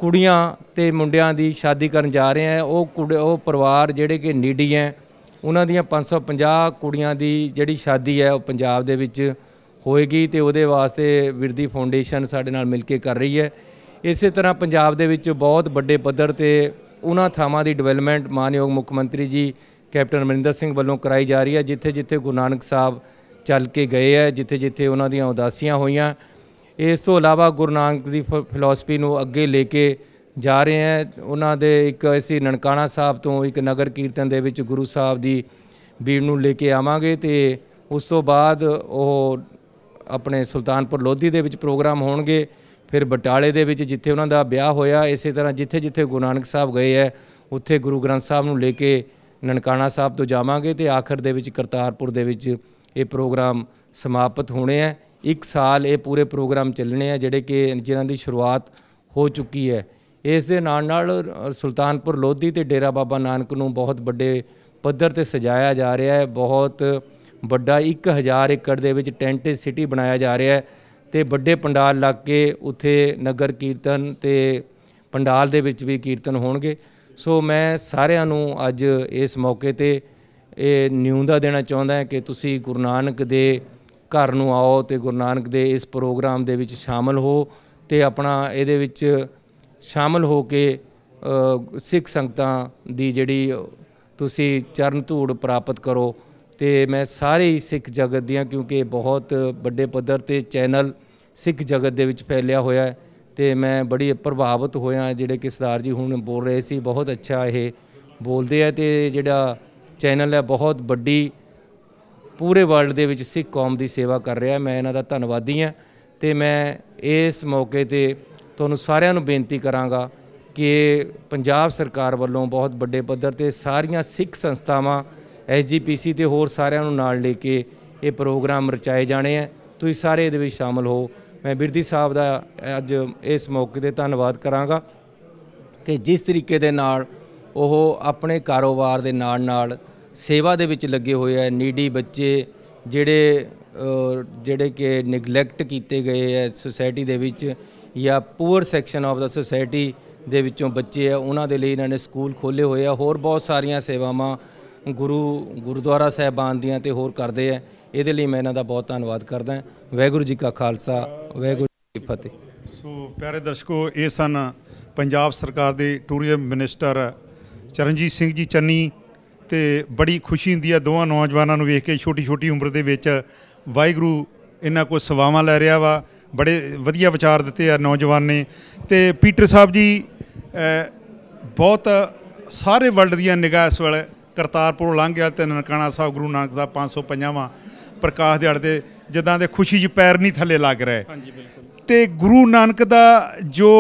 Speaker 5: ਕੁੜੀਆਂ ਤੇ ਮੁੰਡਿਆਂ ਦੀ ਸ਼ਾਦੀ ਕਰਨ ਜਾ ਰਹੇ ਹਾਂ ਉਹ ਉਹ ਪਰਿਵਾਰ ਜਿਹੜੇ ਕਿ ਨੀਡੀ ਹੈ ਉਹਨਾਂ ਦੀਆਂ 550 ਕੁੜੀਆਂ ਦੀ ਜਿਹੜੀ ਸ਼ਾਦੀ ਹੈ ਉਹ ਪੰਜਾਬ ਦੇ ਵਿੱਚ ਹੋਏਗੀ ਤੇ ਉਹਦੇ ਵਾਸਤੇ ਬਿਰਦੀ ਫਾਊਂਡੇਸ਼ਨ ਸਾਡੇ ਨਾਲ ਮਿਲ ਕੇ ਕਰ ਰਹੀ ਹੈ ਇਸੇ ਤਰ੍ਹਾਂ ਪੰਜਾਬ ਦੇ ਵਿੱਚ ਬਹੁਤ ਵੱਡੇ ਪੱਧਰ ਤੇ ਉਹਨਾਂ ਥਾਵਾਂ ਦੀ ਡਿਵੈਲਪਮੈਂਟ ਮਾਨਯੋਗ ਮੁੱਖ ਮੰਤਰੀ ਜੀ ਕੈਪਟਨ ਅਮਰਿੰਦਰ ਸਿੰਘ ਵੱਲੋਂ ਕਰਾਈ ਜਾ ਰਹੀ ਹੈ ਜਿੱਥੇ ਜਿੱਥੇ ਗੁਰੂ ਨਾਨਕ ਸਾਹਿਬ ਚੱਲ ਕੇ ਗਏ ਹੈ ਜਿੱਥੇ ਜਿੱਥੇ ਉਹਨਾਂ ਦੀਆਂ ਉਦਾਸੀਆਂ ਹੋਈਆਂ ਇਸ ਤੋਂ ਇਲਾਵਾ ਗੁਰੂ ਨਾਨਕ ਦੀ ਫਿਲਾਸਫੀ ਨੂੰ ਅੱਗੇ ਲੈ ਕੇ ਜਾ ਰਹੇ ਹੈ ਉਹਨਾਂ ਦੇ ਇੱਕ ਐਸੀ ਨਨਕਾਣਾ ਸਾਹਿਬ ਤੋਂ ਇੱਕ ਨਗਰ ਕੀਰਤਨ ਦੇ ਵਿੱਚ ਗੁਰੂ ਸਾਹਿਬ ਦੀ ਬੀੜ ਨੂੰ ਲੈ ਕੇ ਆਵਾਂਗੇ ਤੇ ਉਸ ਤੋਂ ਬਾਅਦ ਉਹ ਆਪਣੇ ਸੁਲਤਾਨਪੁਰ ਲੋਧੀ ਦੇ ਵਿੱਚ ਪ੍ਰੋਗਰਾਮ ਹੋਣਗੇ ਫਿਰ ਬਟਾਲੇ ਦੇ ਵਿੱਚ ਜਿੱਥੇ ਉਹਨਾਂ ਦਾ ਵਿਆਹ ਹੋਇਆ ਇਸੇ ਤਰ੍ਹਾਂ ਜਿੱਥੇ ਜਿੱਥੇ ਗੁਰੂ ਨਾਨਕ ਸਾਹਿਬ ਗਏ ਹੈ ਉੱਥੇ ਗੁਰੂ ਗ੍ਰੰਥ ਸਾਹਿਬ ਨੂੰ ਲੈ ਕੇ ਨਨਕਾਣਾ ਸਾਹਿਬ ਤੋਂ ਜਾਵਾਂਗੇ ਤੇ ਆਖਰ ਦੇ ਵਿੱਚ ਕਰਤਾਰਪੁਰ ਦੇ ਵਿੱਚ ਇਹ ਪ੍ਰੋਗਰਾਮ ਸਮਾਪਤ ਹੋਣੇ ਆ ਇੱਕ ਸਾਲ ਇਹ ਪੂਰੇ ਪ੍ਰੋਗਰਾਮ ਚੱਲਣੇ ਆ ਜਿਹੜੇ ਕਿ ਜਿਨ੍ਹਾਂ ਦੀ ਸ਼ੁਰੂਆਤ ਹੋ ਚੁੱਕੀ ਹੈ ਇਸ ਦੇ ਨਾਲ ਨਾਲ ਸੁਲਤਾਨਪੁਰ ਲੋਧੀ ਤੇ ਡੇਰਾ ਬਾਬਾ ਨਾਨਕ ਨੂੰ ਬਹੁਤ ਵੱਡੇ ਪੱਧਰ ਤੇ ਸਜਾਇਆ ਜਾ ਰਿਹਾ ਹੈ ਬਹੁਤ ਵੱਡਾ 1000 ਏਕੜ ਦੇ ਵਿੱਚ ਟੈਂਟ ਸਿਟੀ ਬਣਾਇਆ ਜਾ ਰਿਹਾ ਹੈ ਤੇ ਵੱਡੇ ਪੰਡਾਲ ਲੱਗ ਕੇ ਉੱਥੇ ਨਗਰ ਕੀਰਤਨ ਤੇ ਪੰਡਾਲ ਦੇ ਵਿੱਚ ਵੀ ਕੀਰਤਨ ਹੋਣਗੇ ਸੋ ਮੈਂ ਸਾਰਿਆਂ ਨੂੰ ਅੱਜ ਇਸ ਮੌਕੇ ਤੇ ਇਹ ਨਿਉਂਦਾ ਦੇਣਾ ਚਾਹੁੰਦਾ ਹੈ ਕਿ ਤੁਸੀਂ ਗੁਰੂ ਨਾਨਕ ਦੇ ਘਰ ਨੂੰ ਆਓ ਤੇ ਗੁਰੂ ਨਾਨਕ ਦੇ ਇਸ ਪ੍ਰੋਗਰਾਮ ਦੇ ਵਿੱਚ ਸ਼ਾਮਲ ਹੋ ਤੇ ਆਪਣਾ ਇਹਦੇ ਵਿੱਚ ਸ਼ਾਮਲ ਹੋ ਕੇ ਸਿੱਖ ਸੰਗਤਾਂ ਦੀ ਜਿਹੜੀ ਤੁਸੀਂ ਚਰਨ ਧੂੜ ਪ੍ਰਾਪਤ ਕਰੋ ਤੇ ਮੈਂ ਸਾਰੇ ਸਿੱਖ ਜਗਤ ਦੀਆਂ ਕਿਉਂਕਿ ਬਹੁਤ ਵੱਡੇ ਪੱਧਰ ਤੇ ਚੈਨਲ ਸਿੱਖ ਜਗਤ ਦੇ ਵਿੱਚ ਫੈਲਿਆ ਹੋਇਆ ਹੈ ਤੇ ਮੈਂ ਬੜੀ ਪ੍ਰਭਾਵਿਤ ਹੋਇਆ ਜਿਹੜੇ ਕਿ ਸਰਦਾਰ ਜੀ ਹੁਣ ਬੋਲ ਰਹੇ ਸੀ ਬਹੁਤ ਅੱਛਾ ਇਹ ਬੋਲਦੇ ਆ ਤੇ ਜਿਹੜਾ ਚੈਨਲ ਹੈ ਬਹੁਤ ਵੱਡੀ ਪੂਰੇ ਵਰਲਡ ਦੇ ਵਿੱਚ ਸਿੱਖ ਕੌਮ ਦੀ ਸੇਵਾ ਕਰ ਰਿਹਾ ਮੈਂ ਇਹਨਾਂ ਦਾ ਧੰਨਵਾਦੀ ਹਾਂ ਤੇ ਮੈਂ ਇਸ ਮੌਕੇ ਤੇ ਤੁਹਾਨੂੰ ਸਾਰਿਆਂ ਨੂੰ ਬੇਨਤੀ ਕਰਾਂਗਾ ਕਿ ਪੰਜਾਬ ਸਰਕਾਰ ਵੱਲੋਂ ਬਹੁਤ ਵੱਡੇ ਪੱਧਰ ਤੇ ਸਾਰੀਆਂ ਸਿੱਖ ਸੰਸਥਾਵਾਂ ਐਸਜੀਪੀਸੀ ਤੇ ਹੋਰ ਸਾਰਿਆਂ ਨੂੰ ਨਾਲ ਲੈ ਕੇ ਇਹ ਪ੍ਰੋਗਰਾਮ ਰਚਾਏ ਜਾਣੇ ਆ ਤੁਸੀਂ ਸਾਰੇ ਇਹਦੇ ਵਿੱਚ ਸ਼ਾਮਲ ਹੋ ਮੈਂ ਬਿਰਦੀ ਸਾਹਿਬ ਦਾ ਅੱਜ ਇਸ ਮੌਕੇ ਤੇ ਧੰਨਵਾਦ ਕਰਾਂਗਾ ਕਿ ਜਿਸ ਤਰੀਕੇ ਦੇ ਨਾਲ ਉਹ ਆਪਣੇ ਕਾਰੋਬਾਰ ਦੇ ਨਾਲ ਨਾਲ ਸੇਵਾ ਦੇ ਵਿੱਚ ਲੱਗੇ ਹੋਏ ਆ ਨੀਡੀ ਬੱਚੇ ਜਿਹੜੇ ਜਿਹੜੇ ਕਿ ਨੈਗਲੈਕਟ ਕੀਤੇ ਗਏ ਆ ਸੋਸਾਇਟੀ ਦੇ ਵਿੱਚ ਜਾਂ ਪੂਅਰ ਸੈਕਸ਼ਨ ਆਫ ਦਾ ਸੋਸਾਇਟੀ ਦੇ ਵਿੱਚੋਂ ਬੱਚੇ ਆ ਉਹਨਾਂ ਦੇ ਲਈ ਇਹਨਾਂ ਨੇ ਸਕੂਲ ਖੋਲੇ ਹੋਏ ਆ ਹੋਰ ਬਹੁਤ ਸਾਰੀਆਂ ਸੇਵਾਵਾਂ ਗੁਰੂ ਗੁਰਦੁਆਰਾ ਸਾਹਿਬਾਨ ਦੀਆਂ ਤੇ ਹੋਰ ਕਰਦੇ ਆ ਇਹਦੇ ਲਈ ਮੈਂ ਇਹਨਾਂ ਦਾ ਬਹੁਤ ਧੰਨਵਾਦ ਕਰਦਾ ਵੈਗੁਰੂ ਜੀ ਕਾ ਖਾਲਸਾ ਵੈਗੁਰੂ ਜੀ ਕੀ ਫਤਿਹ ਸੋ ਪਿਆਰੇ ਦਰਸ਼ਕੋ ਇਹ ਸਨ
Speaker 1: ਪੰਜਾਬ ਸਰਕਾਰ ਦੇ ਟੂਰਿਜ਼ਮ ਮਿਨਿਸਟਰ ਚਰਨਜੀਤ ਸਿੰਘ ਜੀ ਚੰਨੀ ਤੇ ਬੜੀ ਖੁਸ਼ੀ ਹੁੰਦੀ ਆ ਦੋਵਾਂ ਨੌਜਵਾਨਾਂ ਨੂੰ ਵੇਖ ਕੇ ਛੋਟੀ ਛੋਟੀ ਉਮਰ ਦੇ ਵਿੱਚ ਵਾਹਿਗੁਰੂ ਇਹਨਾਂ ਕੋ ਸਵਾਵਾਂ ਲੈ ਰਿਹਾ ਵਾ ਬੜੇ ਵਧੀਆ ਵਿਚਾਰ ਦਿੱਤੇ ਆ ਨੌਜਵਾਨ ਨੇ ਤੇ ਪੀਟਰ ਸਾਹਿਬ ਜੀ ਬਹੁਤ ਸਾਰੇ ਵਰਲਡ ਦੀਆਂ ਨਿਗਾਹ ਇਸ ਵੇਲੇ ਕਰਤਾਰਪੁਰ ਲੰਘ ਗਿਆ ਤੇ ਨਨਕਾਣਾ ਸਾਹਿਬ ਗੁਰੂ ਨਾਨਕ ਦਾ 505ਵਾਂ ਪ੍ਰਕਾਸ਼ ਦਿਹਾੜੇ ਦੇ ਜਿੱਦਾਂ ਦੇ ਖੁਸ਼ੀ 'ਚ ਪੈਰ ਨਹੀਂ ਥੱਲੇ ਲੱਗ ਰਿਹਾ ਹਾਂਜੀ ਬਿਲਕੁਲ ਤੇ ਗੁਰੂ ਨਾਨਕ ਦਾ ਜੋ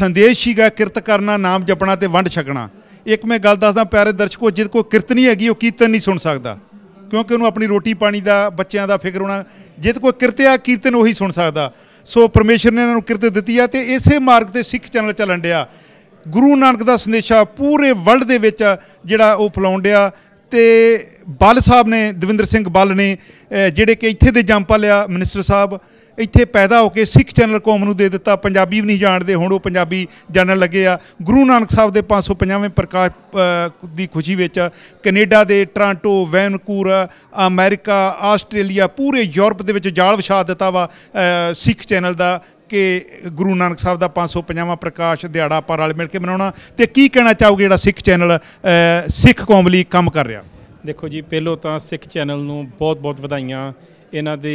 Speaker 1: ਸੰਦੇਸ਼ ਸੀਗਾ ਕਿਰਤ ਕਰਨਾ ਨਾਮ ਜਪਣਾ ਤੇ ਵੰਡ ਛਕਣਾ ਇੱਕ ਮੈਂ ਗੱਲ ਦੱਸਦਾ ਪਿਆਰੇ ਦਰਸ਼ਕੋ ਜਿਹਦੇ ਕੋਲ ਕਿਰਤ ਨਹੀਂ ਹੈਗੀ ਉਹ ਕੀਰਤਨ ਨਹੀਂ ਸੁਣ ਸਕਦਾ ਕਿਉਂਕਿ ਉਹਨੂੰ ਆਪਣੀ ਰੋਟੀ ਪਾਣੀ ਦਾ ਬੱਚਿਆਂ ਦਾ ਫਿਕਰ ਹੋਣਾ ਜਿਹਦੇ ਕੋਲ ਕਿਰਤਿਆ ਕੀਰਤਨ ਉਹੀ ਸੁਣ ਸਕਦਾ ਸੋ ਪਰਮੇਸ਼ਰ ਨੇ ਇਹਨਾਂ ਨੂੰ ਕਿਰਤ ਦਿੱਤੀ ਆ ਤੇ ਇਸੇ ਮਾਰਗ ਤੇ ਸਿੱਖ ਚੈਨਲ ਚੱਲਣ ਡਿਆ ਗੁਰੂ ਨਾਨਕ ਦਾ ਸੰਦੇਸ਼ਾ ਪੂਰੇ ਵਰਲਡ ਦੇ ਵਿੱਚ ਜਿਹੜਾ ਉਹ ਫਲਾਉਣ ਡਿਆ ਤੇ ਬਲ ਸਾਹਿਬ ਨੇ ਦਵਿੰਦਰ ਸਿੰਘ ਬਲ ਨੇ ਜਿਹੜੇ ਕਿ ਇੱਥੇ ਦੇ ਜੰਮ ਲਿਆ ਮਿਨਿਸਟਰ ਸਾਹਿਬ ਇੱਥੇ ਪੈਦਾ ਹੋ ਕੇ ਸਿੱਖ ਚੈਨਲ ਕੌਮ ਨੂੰ ਦੇ ਦਿੱਤਾ ਪੰਜਾਬੀ ਵੀ ਨਹੀਂ ਜਾਣਦੇ ਹੁਣ ਉਹ ਪੰਜਾਬੀ ਜਾਣਨ ਲੱਗੇ ਆ ਗੁਰੂ ਨਾਨਕ ਸਾਹਿਬ ਦੇ 550ਵੇਂ ਪ੍ਰਕਾਸ਼ ਦੀ ਖੁਸ਼ੀ ਵਿੱਚ ਕੈਨੇਡਾ ਦੇ ਟ੍ਰਾਂਟੋ ਵੈਨਕੂਰ ਅਮਰੀਕਾ ਆਸਟ੍ਰੇਲੀਆ ਪੂਰੇ ਯੂਰਪ ਦੇ ਵਿੱਚ ਜਾਲ ਵਿਛਾ ਦਿੱਤਾ ਵਾ ਸਿੱਖ ਚੈਨਲ ਦਾ ਕਿ ਗੁਰੂ ਨਾਨਕ ਸਾਹਿਬ ਦਾ 550ਵਾਂ ਪ੍ਰਕਾਸ਼ ਦਿਹਾੜਾ ਆਪਾਂ ਰਲ ਮਿਲ ਕੇ ਮਨਾਉਣਾ ਤੇ ਕੀ ਕਹਿਣਾ ਚਾਹੋਗੇ ਜਿਹੜਾ ਸਿੱਖ ਚੈਨਲ ਸਿੱਖ ਕੌਮ ਲਈ ਕੰਮ ਕਰ ਰਿਹਾ
Speaker 4: ਦੇਖੋ ਜੀ ਪਹਿਲੋ ਤਾਂ ਸਿੱਖ ਚੈਨਲ ਨੂੰ ਬਹੁਤ-ਬਹੁਤ ਵਧਾਈਆਂ ਇਹਨਾਂ ਦੇ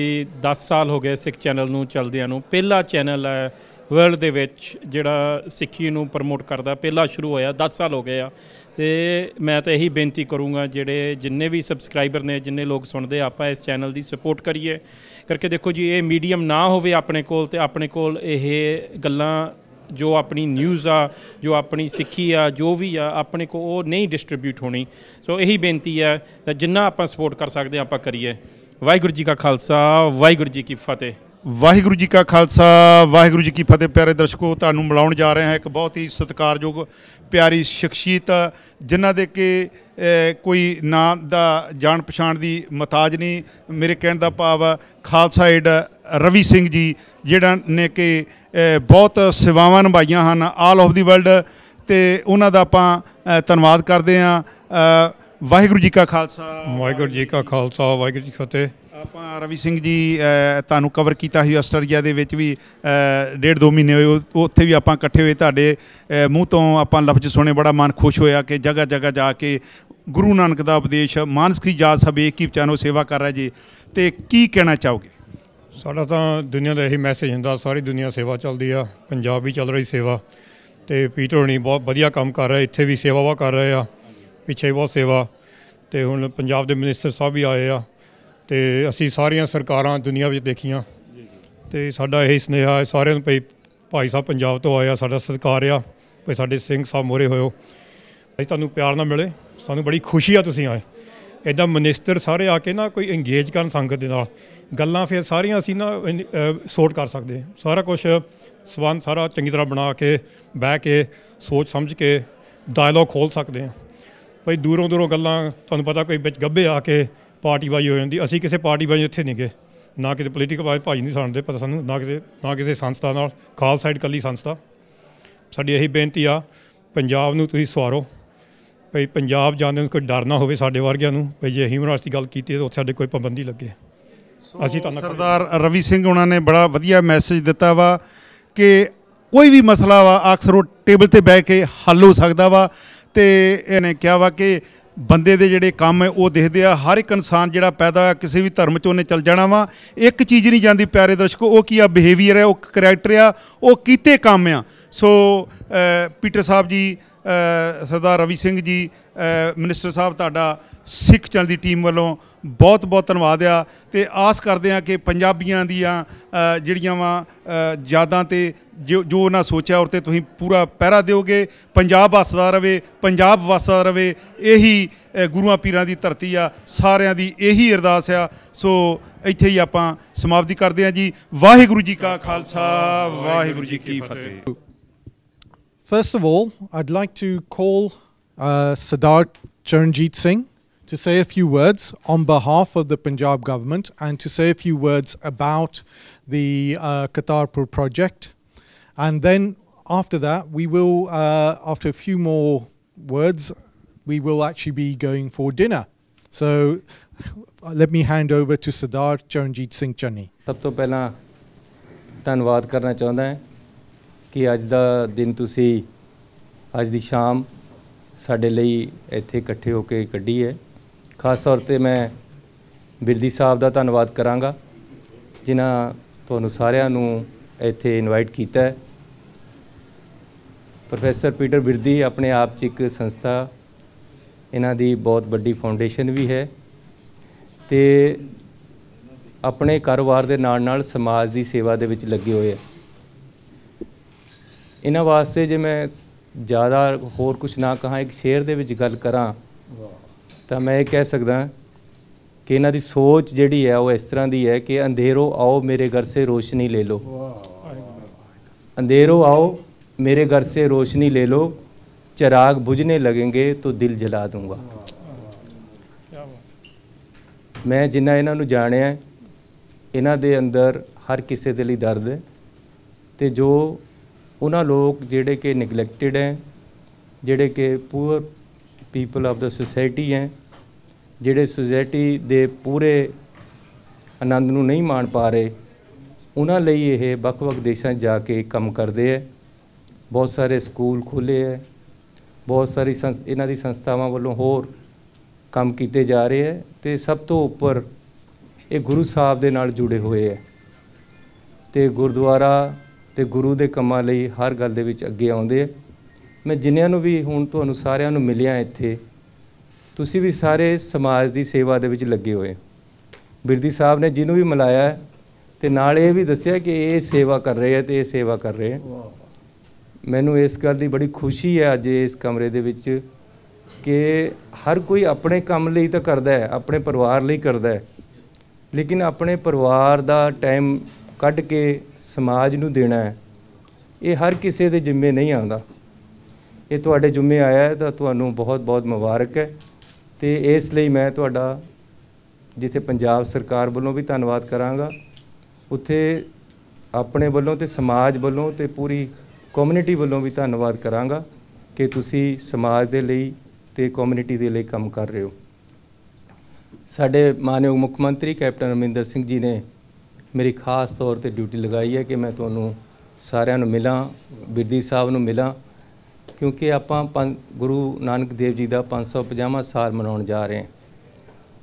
Speaker 4: 10 ਸਾਲ ਹੋ ਗਏ ਸਿੱਖ ਚੈਨਲ ਨੂੰ ਚੱਲਦਿਆਂ ਨੂੰ ਪਹਿਲਾ ਚੈਨਲ ਹੈ ਵਰਲਡ ਦੇ ਵਿੱਚ ਜਿਹੜਾ ਸਿੱਖੀ ਨੂੰ ਪ੍ਰਮੋਟ ਕਰਦਾ ਪਹਿਲਾ ਸ਼ੁਰੂ ਹੋਇਆ 10 ਸਾਲ ਹੋ ਗਏ ਆ ਤੇ ਮੈਂ ਤਾਂ ਇਹੀ ਬੇਨਤੀ ਕਰੂੰਗਾ ਜਿਹੜੇ ਜਿੰਨੇ ਵੀ ਸਬਸਕ੍ਰਾਈਬਰ ਨੇ ਜਿੰਨੇ ਲੋਕ ਸੁਣਦੇ ਆਪਾਂ ਇਸ ਚੈਨਲ ਦੀ ਸਪੋਰਟ ਕਰੀਏ ਕਰਕੇ ਦੇਖੋ ਜੀ ਇਹ ਮੀਡੀਅਮ ਨਾ ਹੋਵੇ ਆਪਣੇ ਕੋਲ ਤੇ ਆਪਣੇ ਕੋਲ ਇਹ ਗੱਲਾਂ ਜੋ ਆਪਣੀ ਨਿਊਜ਼ ਆ ਜੋ ਆਪਣੀ ਸਿੱਖੀ ਆ ਜੋ ਵੀ ਆ ਆਪਣੇ ਕੋ ਉਹ ਨਹੀਂ ਡਿਸਟ੍ਰਿਬਿਊਟ ਹੋਣੀ ਸੋ ਇਹੀ ਬੇਨਤੀ ਹੈ ਤਾਂ ਜਿੰਨਾ ਆਪਾਂ ਸਪੋਰਟ ਕਰ ਸਕਦੇ ਆਪਾਂ ਕਰੀਏ ਵਾਹਿਗੁਰੂ ਜੀ ਕਾ ਖਾਲਸਾ ਵਾਹਿਗੁਰੂ ਜੀ ਕੀ ਫਤਿਹ
Speaker 1: ਵਾਹਿਗੁਰੂ ਜੀ ਕਾ ਖਾਲਸਾ ਵਾਹਿਗੁਰੂ ਜੀ ਕੀ ਫਤਿਹ ਪਿਆਰੇ ਦਰਸ਼ਕੋ ਤੁਹਾਨੂੰ ਮਿਲਾਉਣ ਜਾ ਰਹੇ ਹਾਂ ਇੱਕ ਬਹੁਤ ਹੀ ਸਤਿਕਾਰਯੋਗ ਪਿਆਰੀ ਸ਼ਖਸੀਅਤ ਜਿਨ੍ਹਾਂ ਦੇ ਕਿ ਕੋਈ ਨਾਂ ਦਾ ਜਾਣ ਪਛਾਣ ਦੀ ਮਤਾਜ ਨਹੀਂ ਮੇਰੇ ਕਹਿਣ ਦਾ ਭਾਵ ਖਾਲਸਾ ਏਡ ਰਵੀ ਸਿੰਘ ਜੀ ਜਿਹੜਾ ਨੇ ਕਿ ਬਹੁਤ ਸੇਵਾਵਾਂ ਨਿਭਾਈਆਂ ਹਨ ਆਲ ਆਫ ਦੀ ਵਰਲਡ ਤੇ ਉਹਨਾਂ ਦਾ ਆਪਾਂ ਧੰਨਵਾਦ ਕਰਦੇ ਹਾਂ ਵਾਹਿਗੁਰੂ ਜੀ ਕਾ ਖਾਲਸਾ
Speaker 6: ਵਾਹਿਗੁਰੂ ਜੀ ਕਾ ਖਾਲਸਾ ਵਾਹਿਗੁਰੂ ਜੀ ਫਤਿਹ ਆਪਾਂ
Speaker 1: ਰਵੀ ਸਿੰਘ ਜੀ ਤੁਹਾਨੂੰ ਕਵਰ ਕੀਤਾ ਸੀ ਆਸਟ੍ਰੇਲੀਆ ਦੇ ਵਿੱਚ ਵੀ ਡੇਢ ਦੋ ਮਹੀਨੇ ਹੋਏ ਉੱਥੇ ਵੀ ਆਪਾਂ ਇਕੱਠੇ ਹੋਏ ਤੁਹਾਡੇ ਮੂੰਹ ਤੋਂ ਆਪਾਂ ਲਫ਼ਜ਼ ਸੁਣੇ ਬੜਾ ਮਨ ਖੁਸ਼ ਹੋਇਆ ਕਿ ਜਗ੍ਹਾ ਜਗ੍ਹਾ ਜਾ ਕੇ ਗੁਰੂ ਨਾਨਕ ਦਾ ਉਪਦੇਸ਼ ਮਾਨਸਿਕੀ ਜਾਤ ਸਭ ਇੱਕ ਹੀ ਵਿਚਾਨੋ ਸੇਵਾ ਕਰ ਰਹੇ ਜੀ ਤੇ ਕੀ ਕਹਿਣਾ ਚਾਹੋਗੇ
Speaker 6: ਸਾਡਾ ਤਾਂ ਦੁਨੀਆ ਦਾ ਇਹੀ ਮੈਸੇਜ ਹੁੰਦਾ ਸਾਰੀ ਦੁਨੀਆ ਸੇਵਾ ਚੱਲਦੀ ਆ ਪੰਜਾਬ ਵੀ ਚੱਲ ਰਹੀ ਸੇਵਾ ਤੇ ਪੀਟਰ ਹਣੀ ਬਹੁਤ ਵਧੀਆ ਕੰਮ ਕਰ ਰਿਹਾ ਇੱਥੇ ਵੀ ਸੇਵਾਵਾ ਕਰ ਰਹੇ ਆ ਪਿੱਛੇ ਬਹੁਤ ਸੇਵਾ ਤੇ ਹੁਣ ਪੰਜਾਬ ਦੇ ਮਿਨਿਸਟਰ ਸਾਹਿਬ ਵੀ ਆਏ ਆ ਤੇ ਅਸੀਂ ਸਾਰੀਆਂ ਸਰਕਾਰਾਂ ਦੁਨੀਆ ਵਿੱਚ ਦੇਖੀਆਂ ਤੇ ਸਾਡਾ ਇਹ ਸਨੇਹਾ ਸਾਰਿਆਂ ਨੂੰ ਭਈ ਭਾਈ ਸਾਹਿਬ ਪੰਜਾਬ ਤੋਂ ਆਇਆ ਸਾਡਾ ਸਤਿਕਾਰ ਆ ਭਈ ਸਾਡੇ ਸਿੰਘ ਸਾਹਿਬ ਮੋਰੇ ਹੋਇਓ ਅਸੀਂ ਤੁਹਾਨੂੰ ਪਿਆਰ ਨਾਲ ਮਿਲੇ ਸਾਨੂੰ ਬੜੀ ਖੁਸ਼ੀ ਆ ਤੁਸੀਂ ਆਏ ਇਦਾਂ ਮਨਿਸਟਰ ਸਾਰੇ ਆ ਕੇ ਨਾ ਕੋਈ ਇੰਗੇਜ ਕਰਨ ਸੰਗਤ ਦੇ ਨਾਲ ਗੱਲਾਂ ਫਿਰ ਸਾਰੀਆਂ ਅਸੀਂ ਨਾ ਸੋਰਟ ਕਰ ਸਕਦੇ ਸਾਰਾ ਕੁਝ ਸਵਾਨ ਸਾਰਾ ਚੰਗੀ ਤਰ੍ਹਾਂ ਬਣਾ ਕੇ ਬਹਿ ਕੇ ਸੋਚ ਸਮਝ ਕੇ ਡਾਇਲੌਗ ਖੋਲ ਸਕਦੇ ਆ ਭਈ ਦੂਰੋਂ ਦੂਰੋਂ ਗੱਲਾਂ ਤੁਹਾਨੂੰ ਪਤਾ ਕੋਈ ਵਿੱਚ ਗੱਬੇ ਆ ਕੇ ਪਾਰਟੀ ਵਾਈ ਹੋ ਜਾਂਦੀ ਅਸੀਂ ਕਿਸੇ ਪਾਰਟੀ ਵਾਈ ਇੱਥੇ ਨਹੀਂ ਗਏ ਨਾ ਕਿਤੇ ਪੋਲੀਟੀਕਲ ਭਾਈ ਨਹੀਂ ਸਾਣਦੇ ਪਤਾ ਸਾਨੂੰ ਨਾ ਕਿਤੇ ਨਾ ਕਿਸੇ ਸੰਸਥਾ ਨਾਲ ਖਾਲ ਸਾਈਡ ਕੱਲੀ ਸੰਸਥਾ ਸਾਡੀ ਇਹੀ ਬੇਨਤੀ ਆ ਪੰਜਾਬ ਨੂੰ ਤੁਸੀਂ ਸਵਾਰੋ ਭਈ ਪੰਜਾਬ ਜਾਂਦੇ ਨੂੰ ਕੋਈ ਡਰ ਨਾ ਹੋਵੇ ਸਾਡੇ ਵਰਗਿਆਂ ਨੂੰ ਭਈ ਜੇ ਹਿਊਮਨ ਰਾਈਟਸ ਦੀ ਗੱਲ ਕੀਤੀ ਤਾਂ ਉੱਥੇ ਸਾਡੇ ਕੋਈ ਪਾਬੰਦੀ ਲੱਗੇ ਅਸੀਂ ਤਾਂ ਸਰਦਾਰ ਰਵੀ
Speaker 1: ਸਿੰਘ ਉਹਨਾਂ ਨੇ ਬੜਾ ਵਧੀਆ ਮੈਸੇਜ ਦਿੱਤਾ ਵਾ ਕਿ ਕੋਈ ਵੀ ਮਸਲਾ ਵਾ ਅਕਸਰ ਉਹ ਟੇਬਲ ਤੇ ਬਹਿ ਕੇ ਹੱਲ ਹੋ ਸਕਦਾ ਵਾ ਤੇ ਇਹਨੇ ਕਿਹਾ ਵਾ ਕਿ ਬੰਦੇ ਦੇ ਜਿਹੜੇ ਕੰਮ ਹੈ ਉਹ ਦੇਖਦੇ ਆ ਹਰ ਇੱਕ ਇਨਸਾਨ ਜਿਹੜਾ ਪੈਦਾ ਕਿਸੇ ਵੀ ਧਰਮ ਚੋਂ ਨੇ ਚੱਲ ਜਾਣਾ ਵਾ ਇੱਕ ਚੀਜ਼ ਨਹੀਂ ਜਾਂਦੀ ਪਿਆਰੇ ਦਰਸ਼ਕੋ ਉਹ ਕੀ ਆ ਬਿਹੇਵੀਅਰ ਹੈ ਉਹ ਕੈਰੈਕਟਰ ਆ ਉਹ ਕੀਤੇ ਕੰਮ ਆ ਸੋ ਪੀਟਰ ਸਾਹਿਬ ਜੀ ਸਰਦਾਰ ਰਵੀ ਸਿੰਘ ਜੀ ਮਿਨਿਸਟਰ ਸਾਹਿਬ ਤੁਹਾਡਾ ਸਿੱਖ ਚੈਨਲ ਦੀ ਟੀਮ ਵੱਲੋਂ ਬਹੁਤ ਬਹੁਤ ਧੰਨਵਾਦ ਆ ਤੇ ਆਸ ਕਰਦੇ ਆ ਕਿ ਪੰਜਾਬੀਆਂ ਦੀਆਂ ਜਿਹੜੀਆਂ ਵਾ ਜਿਆਦਾ ਤੇ ਜੋ ਉਹਨਾਂ ਸੋਚਿਆ ਔਰ ਤੇ ਤੁਸੀਂ ਪੂਰਾ ਪਹਿਰਾ ਦਿਓਗੇ ਪੰਜਾਬ ਵਸਦਾ ਰਵੇ ਪੰਜਾਬ ਵਸਦਾ ਰਵੇ ਇਹੀ ਗੁਰੂਆਂ ਪੀਰਾਂ ਦੀ ਧਰਤੀ ਆ ਸਾਰਿਆਂ ਦੀ ਇਹੀ ਅਰਦਾਸ ਆ ਸੋ ਇੱਥੇ ਹੀ ਆਪਾਂ ਸਮਾਪਤੀ ਕਰਦੇ ਆ ਜੀ ਵਾਹਿਗੁਰੂ ਜੀ ਕਾ ਖਾਲਸਾ ਵਾਹਿਗੁਰੂ ਜੀ ਕੀ ਫਤਿਹ
Speaker 3: First of all, I'd like to call uh, Sadar Charanjit Singh to say a few words on behalf of the Punjab government and to say a few words about the uh, project. And then after that, we will, uh, after a few more words, we will actually be going for dinner.
Speaker 5: So let me hand over to Sadar
Speaker 3: Charanjit Singh Chani.
Speaker 5: ਕਿ ਅੱਜ ਦਾ ਦਿਨ ਤੁਸੀਂ ਅੱਜ ਦੀ ਸ਼ਾਮ ਸਾਡੇ ਲਈ ਇੱਥੇ ਇਕੱਠੇ ਹੋ ਕੇ ਕੱਢੀ ਹੈ ਖਾਸ ਤੌਰ ਤੇ ਮੈਂ ਬਿਰਦੀ ਸਾਹਿਬ ਦਾ ਧੰਨਵਾਦ ਕਰਾਂਗਾ ਜਿਨ੍ਹਾਂ ਤੁਹਾਨੂੰ ਸਾਰਿਆਂ ਨੂੰ ਇੱਥੇ ਇਨਵਾਈਟ ਕੀਤਾ ਹੈ ਪ੍ਰੋਫੈਸਰ ਪੀਟਰ ਬਿਰਦੀ ਆਪਣੇ ਆਪ 'ਚ ਇੱਕ ਸੰਸਥਾ ਇਹਨਾਂ ਦੀ ਬਹੁਤ ਵੱਡੀ ਫਾਊਂਡੇਸ਼ਨ ਵੀ ਹੈ ਤੇ ਆਪਣੇ ਕਾਰੋਬਾਰ ਦੇ ਨਾਲ ਨਾਲ ਸਮਾਜ ਦੀ ਸੇਵਾ ਦੇ ਵਿੱਚ ਲੱਗੇ ਹੋਏ ਆ ਇਹਨਾਂ ਵਾਸਤੇ ਜੇ ਮੈਂ ਜ਼ਿਆਦਾ ਹੋਰ ਕੁਝ ਨਾ ਕਹਾ ਇੱਕ ਸ਼ੇਰ ਦੇ ਵਿੱਚ ਗੱਲ ਕਰਾਂ ਤਾਂ ਮੈਂ ਇਹ ਕਹਿ ਸਕਦਾ ਕਿ ਇਹਨਾਂ ਦੀ ਸੋਚ ਜਿਹੜੀ ਹੈ ਉਹ ਇਸ ਤਰ੍ਹਾਂ ਦੀ ਹੈ ਕਿ ਅੰਧੇਰੋ ਆਓ ਮੇਰੇ ਘਰ ਸੇ ਰੋਸ਼ਨੀ ਲੈ ਲਓ ਅੰਧੇਰੋ ਆਓ ਮੇਰੇ ਘਰ ਸੇ ਰੋਸ਼ਨੀ ਲੈ लो ਚਿਰਾਗ ਬੁਝਨੇ लगेंगे ਤੋ ਦਿਲ ਜਲਾ ਦੂੰਗਾ ਮੈਂ ਜਿੰਨਾ ਇਹਨਾਂ ਨੂੰ ਜਾਣਿਆ ਇਹਨਾਂ ਦੇ ਅੰਦਰ ਹਰ ਕਿਸੇ ਦੇ ਲਈ ਦਰਦ ਹੈ ਤੇ ਜੋ ਉਹਨਾਂ ਲੋਕ ਜਿਹੜੇ ਕਿ ਨੈਗਲੈਕਟਿਡ ਹੈ ਜਿਹੜੇ ਕਿ ਪੂਰ ਪੀਪਲ ਆਫ ਦਾ ਸੋਸਾਇਟੀ ਹੈ ਜਿਹੜੇ ਸੋਸਾਇਟੀ ਦੇ ਪੂਰੇ ਆਨੰਦ ਨੂੰ ਨਹੀਂ ਮਾਣ ਪਾ ਰਹੇ ਉਹਨਾਂ ਲਈ ਇਹ ਵੱਖ-ਵੱਖ ਦੇਸ਼ਾਂ ਜਾ ਕੇ ਕੰਮ ਕਰਦੇ ਐ ਬਹੁਤ ਸਾਰੇ ਸਕੂਲ ਖੋਲੇ ਐ ਬਹੁਤ ਸਾਰੀ ਇਹਨਾਂ ਦੀ ਸੰਸਥਾਵਾਂ ਵੱਲੋਂ ਹੋਰ ਕੰਮ ਕੀਤੇ ਜਾ ਰਹੇ ਐ ਤੇ ਸਭ ਤੋਂ ਉੱਪਰ ਇਹ ਗੁਰੂ ਸਾਹਿਬ ਦੇ ਨਾਲ ਜੁੜੇ ਹੋਏ ਐ ਤੇ ਗੁਰਦੁਆਰਾ ਤੇ ਗੁਰੂ ਦੇ ਕੰਮਾਂ ਲਈ ਹਰ ਗੱਲ ਦੇ ਵਿੱਚ ਅੱਗੇ ਆਉਂਦੇ ਮੈਂ ਜਿੰਨਿਆਂ ਨੂੰ ਵੀ ਹੁਣ ਤੁਹਾਨੂੰ ਸਾਰਿਆਂ ਨੂੰ ਮਿਲਿਆ ਇੱਥੇ ਤੁਸੀਂ ਵੀ ਸਾਰੇ ਸਮਾਜ ਦੀ ਸੇਵਾ ਦੇ ਵਿੱਚ ਲੱਗੇ ਹੋਏ ਬਿਰਦੀ ਸਾਹਿਬ ਨੇ ਜਿਹਨੂੰ ਵੀ ਮਿਲਾਇਆ ਤੇ ਨਾਲ ਇਹ ਵੀ ਦੱਸਿਆ ਕਿ ਇਹ ਸੇਵਾ ਕਰ ਰਹੇ ਹੈ ਤੇ ਇਹ ਸੇਵਾ ਕਰ ਰਹੇ ਮੈਨੂੰ ਇਸ ਗੱਲ ਦੀ ਬੜੀ ਖੁਸ਼ੀ ਹੈ ਅੱਜ ਇਸ ਕਮਰੇ ਦੇ ਵਿੱਚ ਕਿ ਹਰ ਕੋਈ ਆਪਣੇ ਕੰਮ ਲਈ ਤਾਂ ਕਰਦਾ ਹੈ ਆਪਣੇ ਪਰਿਵਾਰ ਲਈ ਕਰਦਾ ਹੈ ਲੇਕਿਨ ਆਪਣੇ ਪਰਿਵਾਰ ਦਾ ਟਾਈਮ ਕੱਢ ਕੇ ਸਮਾਜ ਨੂੰ ਦੇਣਾ ਹੈ ਇਹ ਹਰ ਕਿਸੇ ਦੇ ਜ਼ਿੰਮੇ ਨਹੀਂ ਆਉਂਦਾ ਇਹ ਤੁਹਾਡੇ ਜ਼ਿੰਮੇ ਆਇਆ ਤਾਂ ਤੁਹਾਨੂੰ ਬਹੁਤ-ਬਹੁਤ ਮੁਬਾਰਕ ਹੈ ਤੇ ਇਸ ਲਈ ਮੈਂ ਤੁਹਾਡਾ ਜਿੱਥੇ ਪੰਜਾਬ ਸਰਕਾਰ ਵੱਲੋਂ ਵੀ ਧੰਨਵਾਦ ਕਰਾਂਗਾ ਉੱਥੇ ਆਪਣੇ ਵੱਲੋਂ ਤੇ ਸਮਾਜ ਵੱਲੋਂ ਤੇ ਪੂਰੀ ਕਮਿਊਨਿਟੀ ਵੱਲੋਂ ਵੀ ਧੰਨਵਾਦ ਕਰਾਂਗਾ ਕਿ ਤੁਸੀਂ ਸਮਾਜ ਦੇ ਲਈ ਤੇ ਕਮਿਊਨਿਟੀ ਦੇ ਲਈ ਕੰਮ ਕਰ ਰਹੇ ਹੋ ਸਾਡੇ ਮਾਨਯੋਗ ਮੁੱਖ ਮੰਤਰੀ ਕੈਪਟਨ ਅਮਰਿੰਦਰ ਸਿੰਘ ਜੀ ਨੇ ਮੇਰੀ ਖਾਸ ਤੌਰ ਤੇ ਡਿਊਟੀ ਲਗਾਈ ਹੈ ਕਿ ਮੈਂ ਤੁਹਾਨੂੰ ਸਾਰਿਆਂ ਨੂੰ ਮਿਲਾਂ ਬਿਰਦੀ ਸਾਹਿਬ ਨੂੰ ਮਿਲਾਂ ਕਿਉਂਕਿ ਆਪਾਂ ਗੁਰੂ ਨਾਨਕ ਦੇਵ ਜੀ ਦਾ 550ਵਾਂ ਸਾਲ ਮਨਾਉਣ ਜਾ ਰਹੇ ਹਾਂ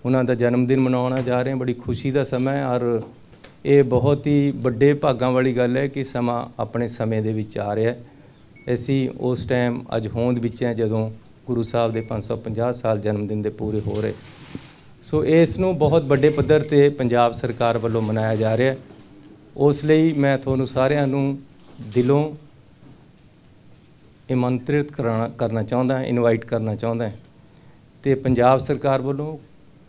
Speaker 5: ਉਹਨਾਂ ਦਾ ਜਨਮ ਦਿਨ ਮਨਾਉਣਾ ਜਾ ਰਹੇ ਹਾਂ ਬੜੀ ਖੁਸ਼ੀ ਦਾ ਸਮਾਂ ਹੈ ਔਰ ਇਹ ਬਹੁਤ ਹੀ ਵੱਡੇ ਭਾਗਾਂ ਵਾਲੀ ਗੱਲ ਹੈ ਕਿ ਸਮਾਂ ਆਪਣੇ ਸਮੇਂ ਦੇ ਵਿੱਚ ਆ ਰਿਹਾ ਹੈ ਅਸੀਂ ਉਸ ਟਾਈਮ ਅਜ ਹੋਂਦ ਵਿੱਚ ਹੈ ਜਦੋਂ ਗੁਰੂ ਸਾਹਿਬ ਦੇ 550 ਸਾਲ ਜਨਮ ਦਿਨ ਦੇ ਪੂਰੇ ਹੋ ਰਹੇ ਸੋ ਇਸ ਨੂੰ ਬਹੁਤ ਵੱਡੇ ਪੱਧਰ ਤੇ ਪੰਜਾਬ ਸਰਕਾਰ ਵੱਲੋਂ ਮਨਾਇਆ ਜਾ ਰਿਹਾ ਉਸ ਲਈ ਮੈਂ ਤੁਹਾਨੂੰ ਸਾਰਿਆਂ ਨੂੰ ਦਿਲੋਂ ਇਮੰਤ੍ਰਿਤ ਕਰਨਾ ਚਾਹੁੰਦਾ ਹਾਂ ਇਨਵਾਈਟ ਕਰਨਾ ਚਾਹੁੰਦਾ ਹਾਂ ਤੇ ਪੰਜਾਬ ਸਰਕਾਰ ਵੱਲੋਂ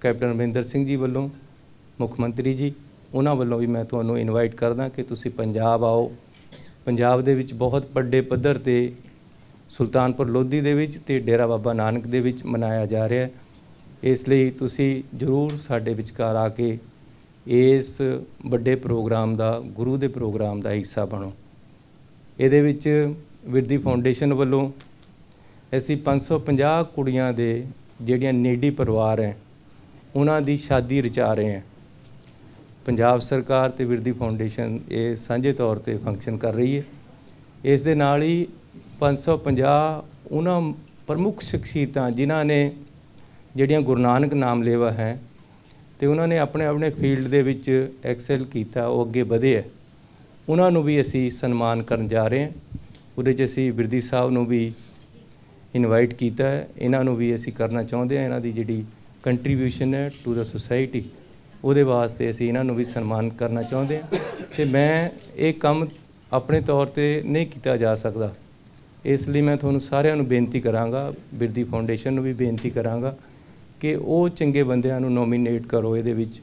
Speaker 5: ਕੈਪਟਨ ਅਮਰਿੰਦਰ ਸਿੰਘ ਜੀ ਵੱਲੋਂ ਮੁੱਖ ਮੰਤਰੀ ਜੀ ਉਹਨਾਂ ਵੱਲੋਂ ਵੀ ਮੈਂ ਤੁਹਾਨੂੰ ਇਨਵਾਈਟ ਕਰਦਾ ਕਿ ਤੁਸੀਂ ਪੰਜਾਬ ਆਓ ਪੰਜਾਬ ਦੇ ਵਿੱਚ ਬਹੁਤ ਵੱਡੇ ਪੱਧਰ ਤੇ ਸੁਲਤਾਨਪੁਰ ਲੋਧੀ ਦੇ ਵਿੱਚ ਤੇ ਡੇਰਾ ਬਾਬਾ ਨਾਨਕ ਦੇ ਵਿੱਚ ਮਨਾਇਆ ਜਾ ਰਿਹਾ ਹੈ ਇਸ ਲਈ ਤੁਸੀਂ ਜ਼ਰੂਰ ਸਾਡੇ ਵਿਚਕਾਰ ਆ ਕੇ ਇਸ ਵੱਡੇ ਪ੍ਰੋਗਰਾਮ ਦਾ ਗੁਰੂ ਦੇ ਪ੍ਰੋਗਰਾਮ ਦਾ ਹਿੱਸਾ ਬਣੋ ਇਹਦੇ ਵਿੱਚ ਵਿਰਦੀ ਫਾਊਂਡੇਸ਼ਨ ਵੱਲੋਂ ਅਸੀਂ 550 ਕੁੜੀਆਂ ਦੇ ਜਿਹੜੀਆਂ ਨੀਡੀ ਪਰਿਵਾਰ ਹੈ ਉਹਨਾਂ ਦੀ ਸ਼ਾਦੀ ਰਚਾ ਰਹੇ ਹਾਂ ਪੰਜਾਬ ਸਰਕਾਰ ਤੇ ਵਿਰਦੀ ਫਾਊਂਡੇਸ਼ਨ ਇਹ ਸਾਂਝੇ ਤੌਰ ਤੇ ਫੰਕਸ਼ਨ ਕਰ ਰਹੀ ਹੈ ਇਸ ਦੇ ਨਾਲ ਹੀ 550 ਉਹਨਾਂ ਪ੍ਰਮੁੱਖ ਸ਼ਖਸੀਅਤਾਂ ਜਿਨ੍ਹਾਂ ਨੇ ਜਿਹੜੀਆਂ ਗੁਰੂ ਨਾਨਕ ਨਾਮ ਲੇਵਾ ਹੈ ਤੇ ਉਹਨਾਂ ਨੇ ਆਪਣੇ ਆਪਣੇ ਫੀਲਡ ਦੇ ਵਿੱਚ ਐਕਸੈਲ ਕੀਤਾ ਉਹ ਅੱਗੇ ਵਧੇ ਹੈ ਉਹਨਾਂ ਨੂੰ ਵੀ ਅਸੀਂ ਸਨਮਾਨ ਕਰਨ ਜਾ ਰਹੇ ਹਾਂ ਉਹਦੇ 'ਚ ਅਸੀਂ ਬਿਰਦੀ ਸਾਹਿਬ ਨੂੰ ਵੀ ਇਨਵਾਈਟ ਕੀਤਾ ਹੈ ਇਹਨਾਂ ਨੂੰ ਵੀ ਅਸੀਂ ਕਰਨਾ ਚਾਹੁੰਦੇ ਹਾਂ ਇਹਨਾਂ ਦੀ ਜਿਹੜੀ ਕੰਟਰੀਬਿਊਸ਼ਨ ਹੈ ਟੂ ਦਾ ਸੋਸਾਇਟੀ ਉਹਦੇ ਵਾਸਤੇ ਅਸੀਂ ਇਹਨਾਂ ਨੂੰ ਵੀ ਸਨਮਾਨ ਕਰਨਾ ਚਾਹੁੰਦੇ ਹਾਂ ਤੇ ਮੈਂ ਇਹ ਕੰਮ ਆਪਣੇ ਤੌਰ ਤੇ ਨਹੀਂ ਕੀਤਾ ਜਾ ਸਕਦਾ ਇਸ ਲਈ ਮੈਂ ਤੁਹਾਨੂੰ ਸਾਰਿਆਂ ਨੂੰ ਬੇਨਤੀ ਕਰਾਂਗਾ ਬਿਰਦੀ ਫਾਊਂਡੇਸ਼ਨ ਨੂੰ ਵੀ ਬੇਨਤੀ ਕਰਾਂਗਾ ਕਿ ਉਹ ਚੰਗੇ ਬੰਦਿਆਂ ਨੂੰ ਨੋਮੀਨੇਟ ਕਰੋ ਇਹਦੇ ਵਿੱਚ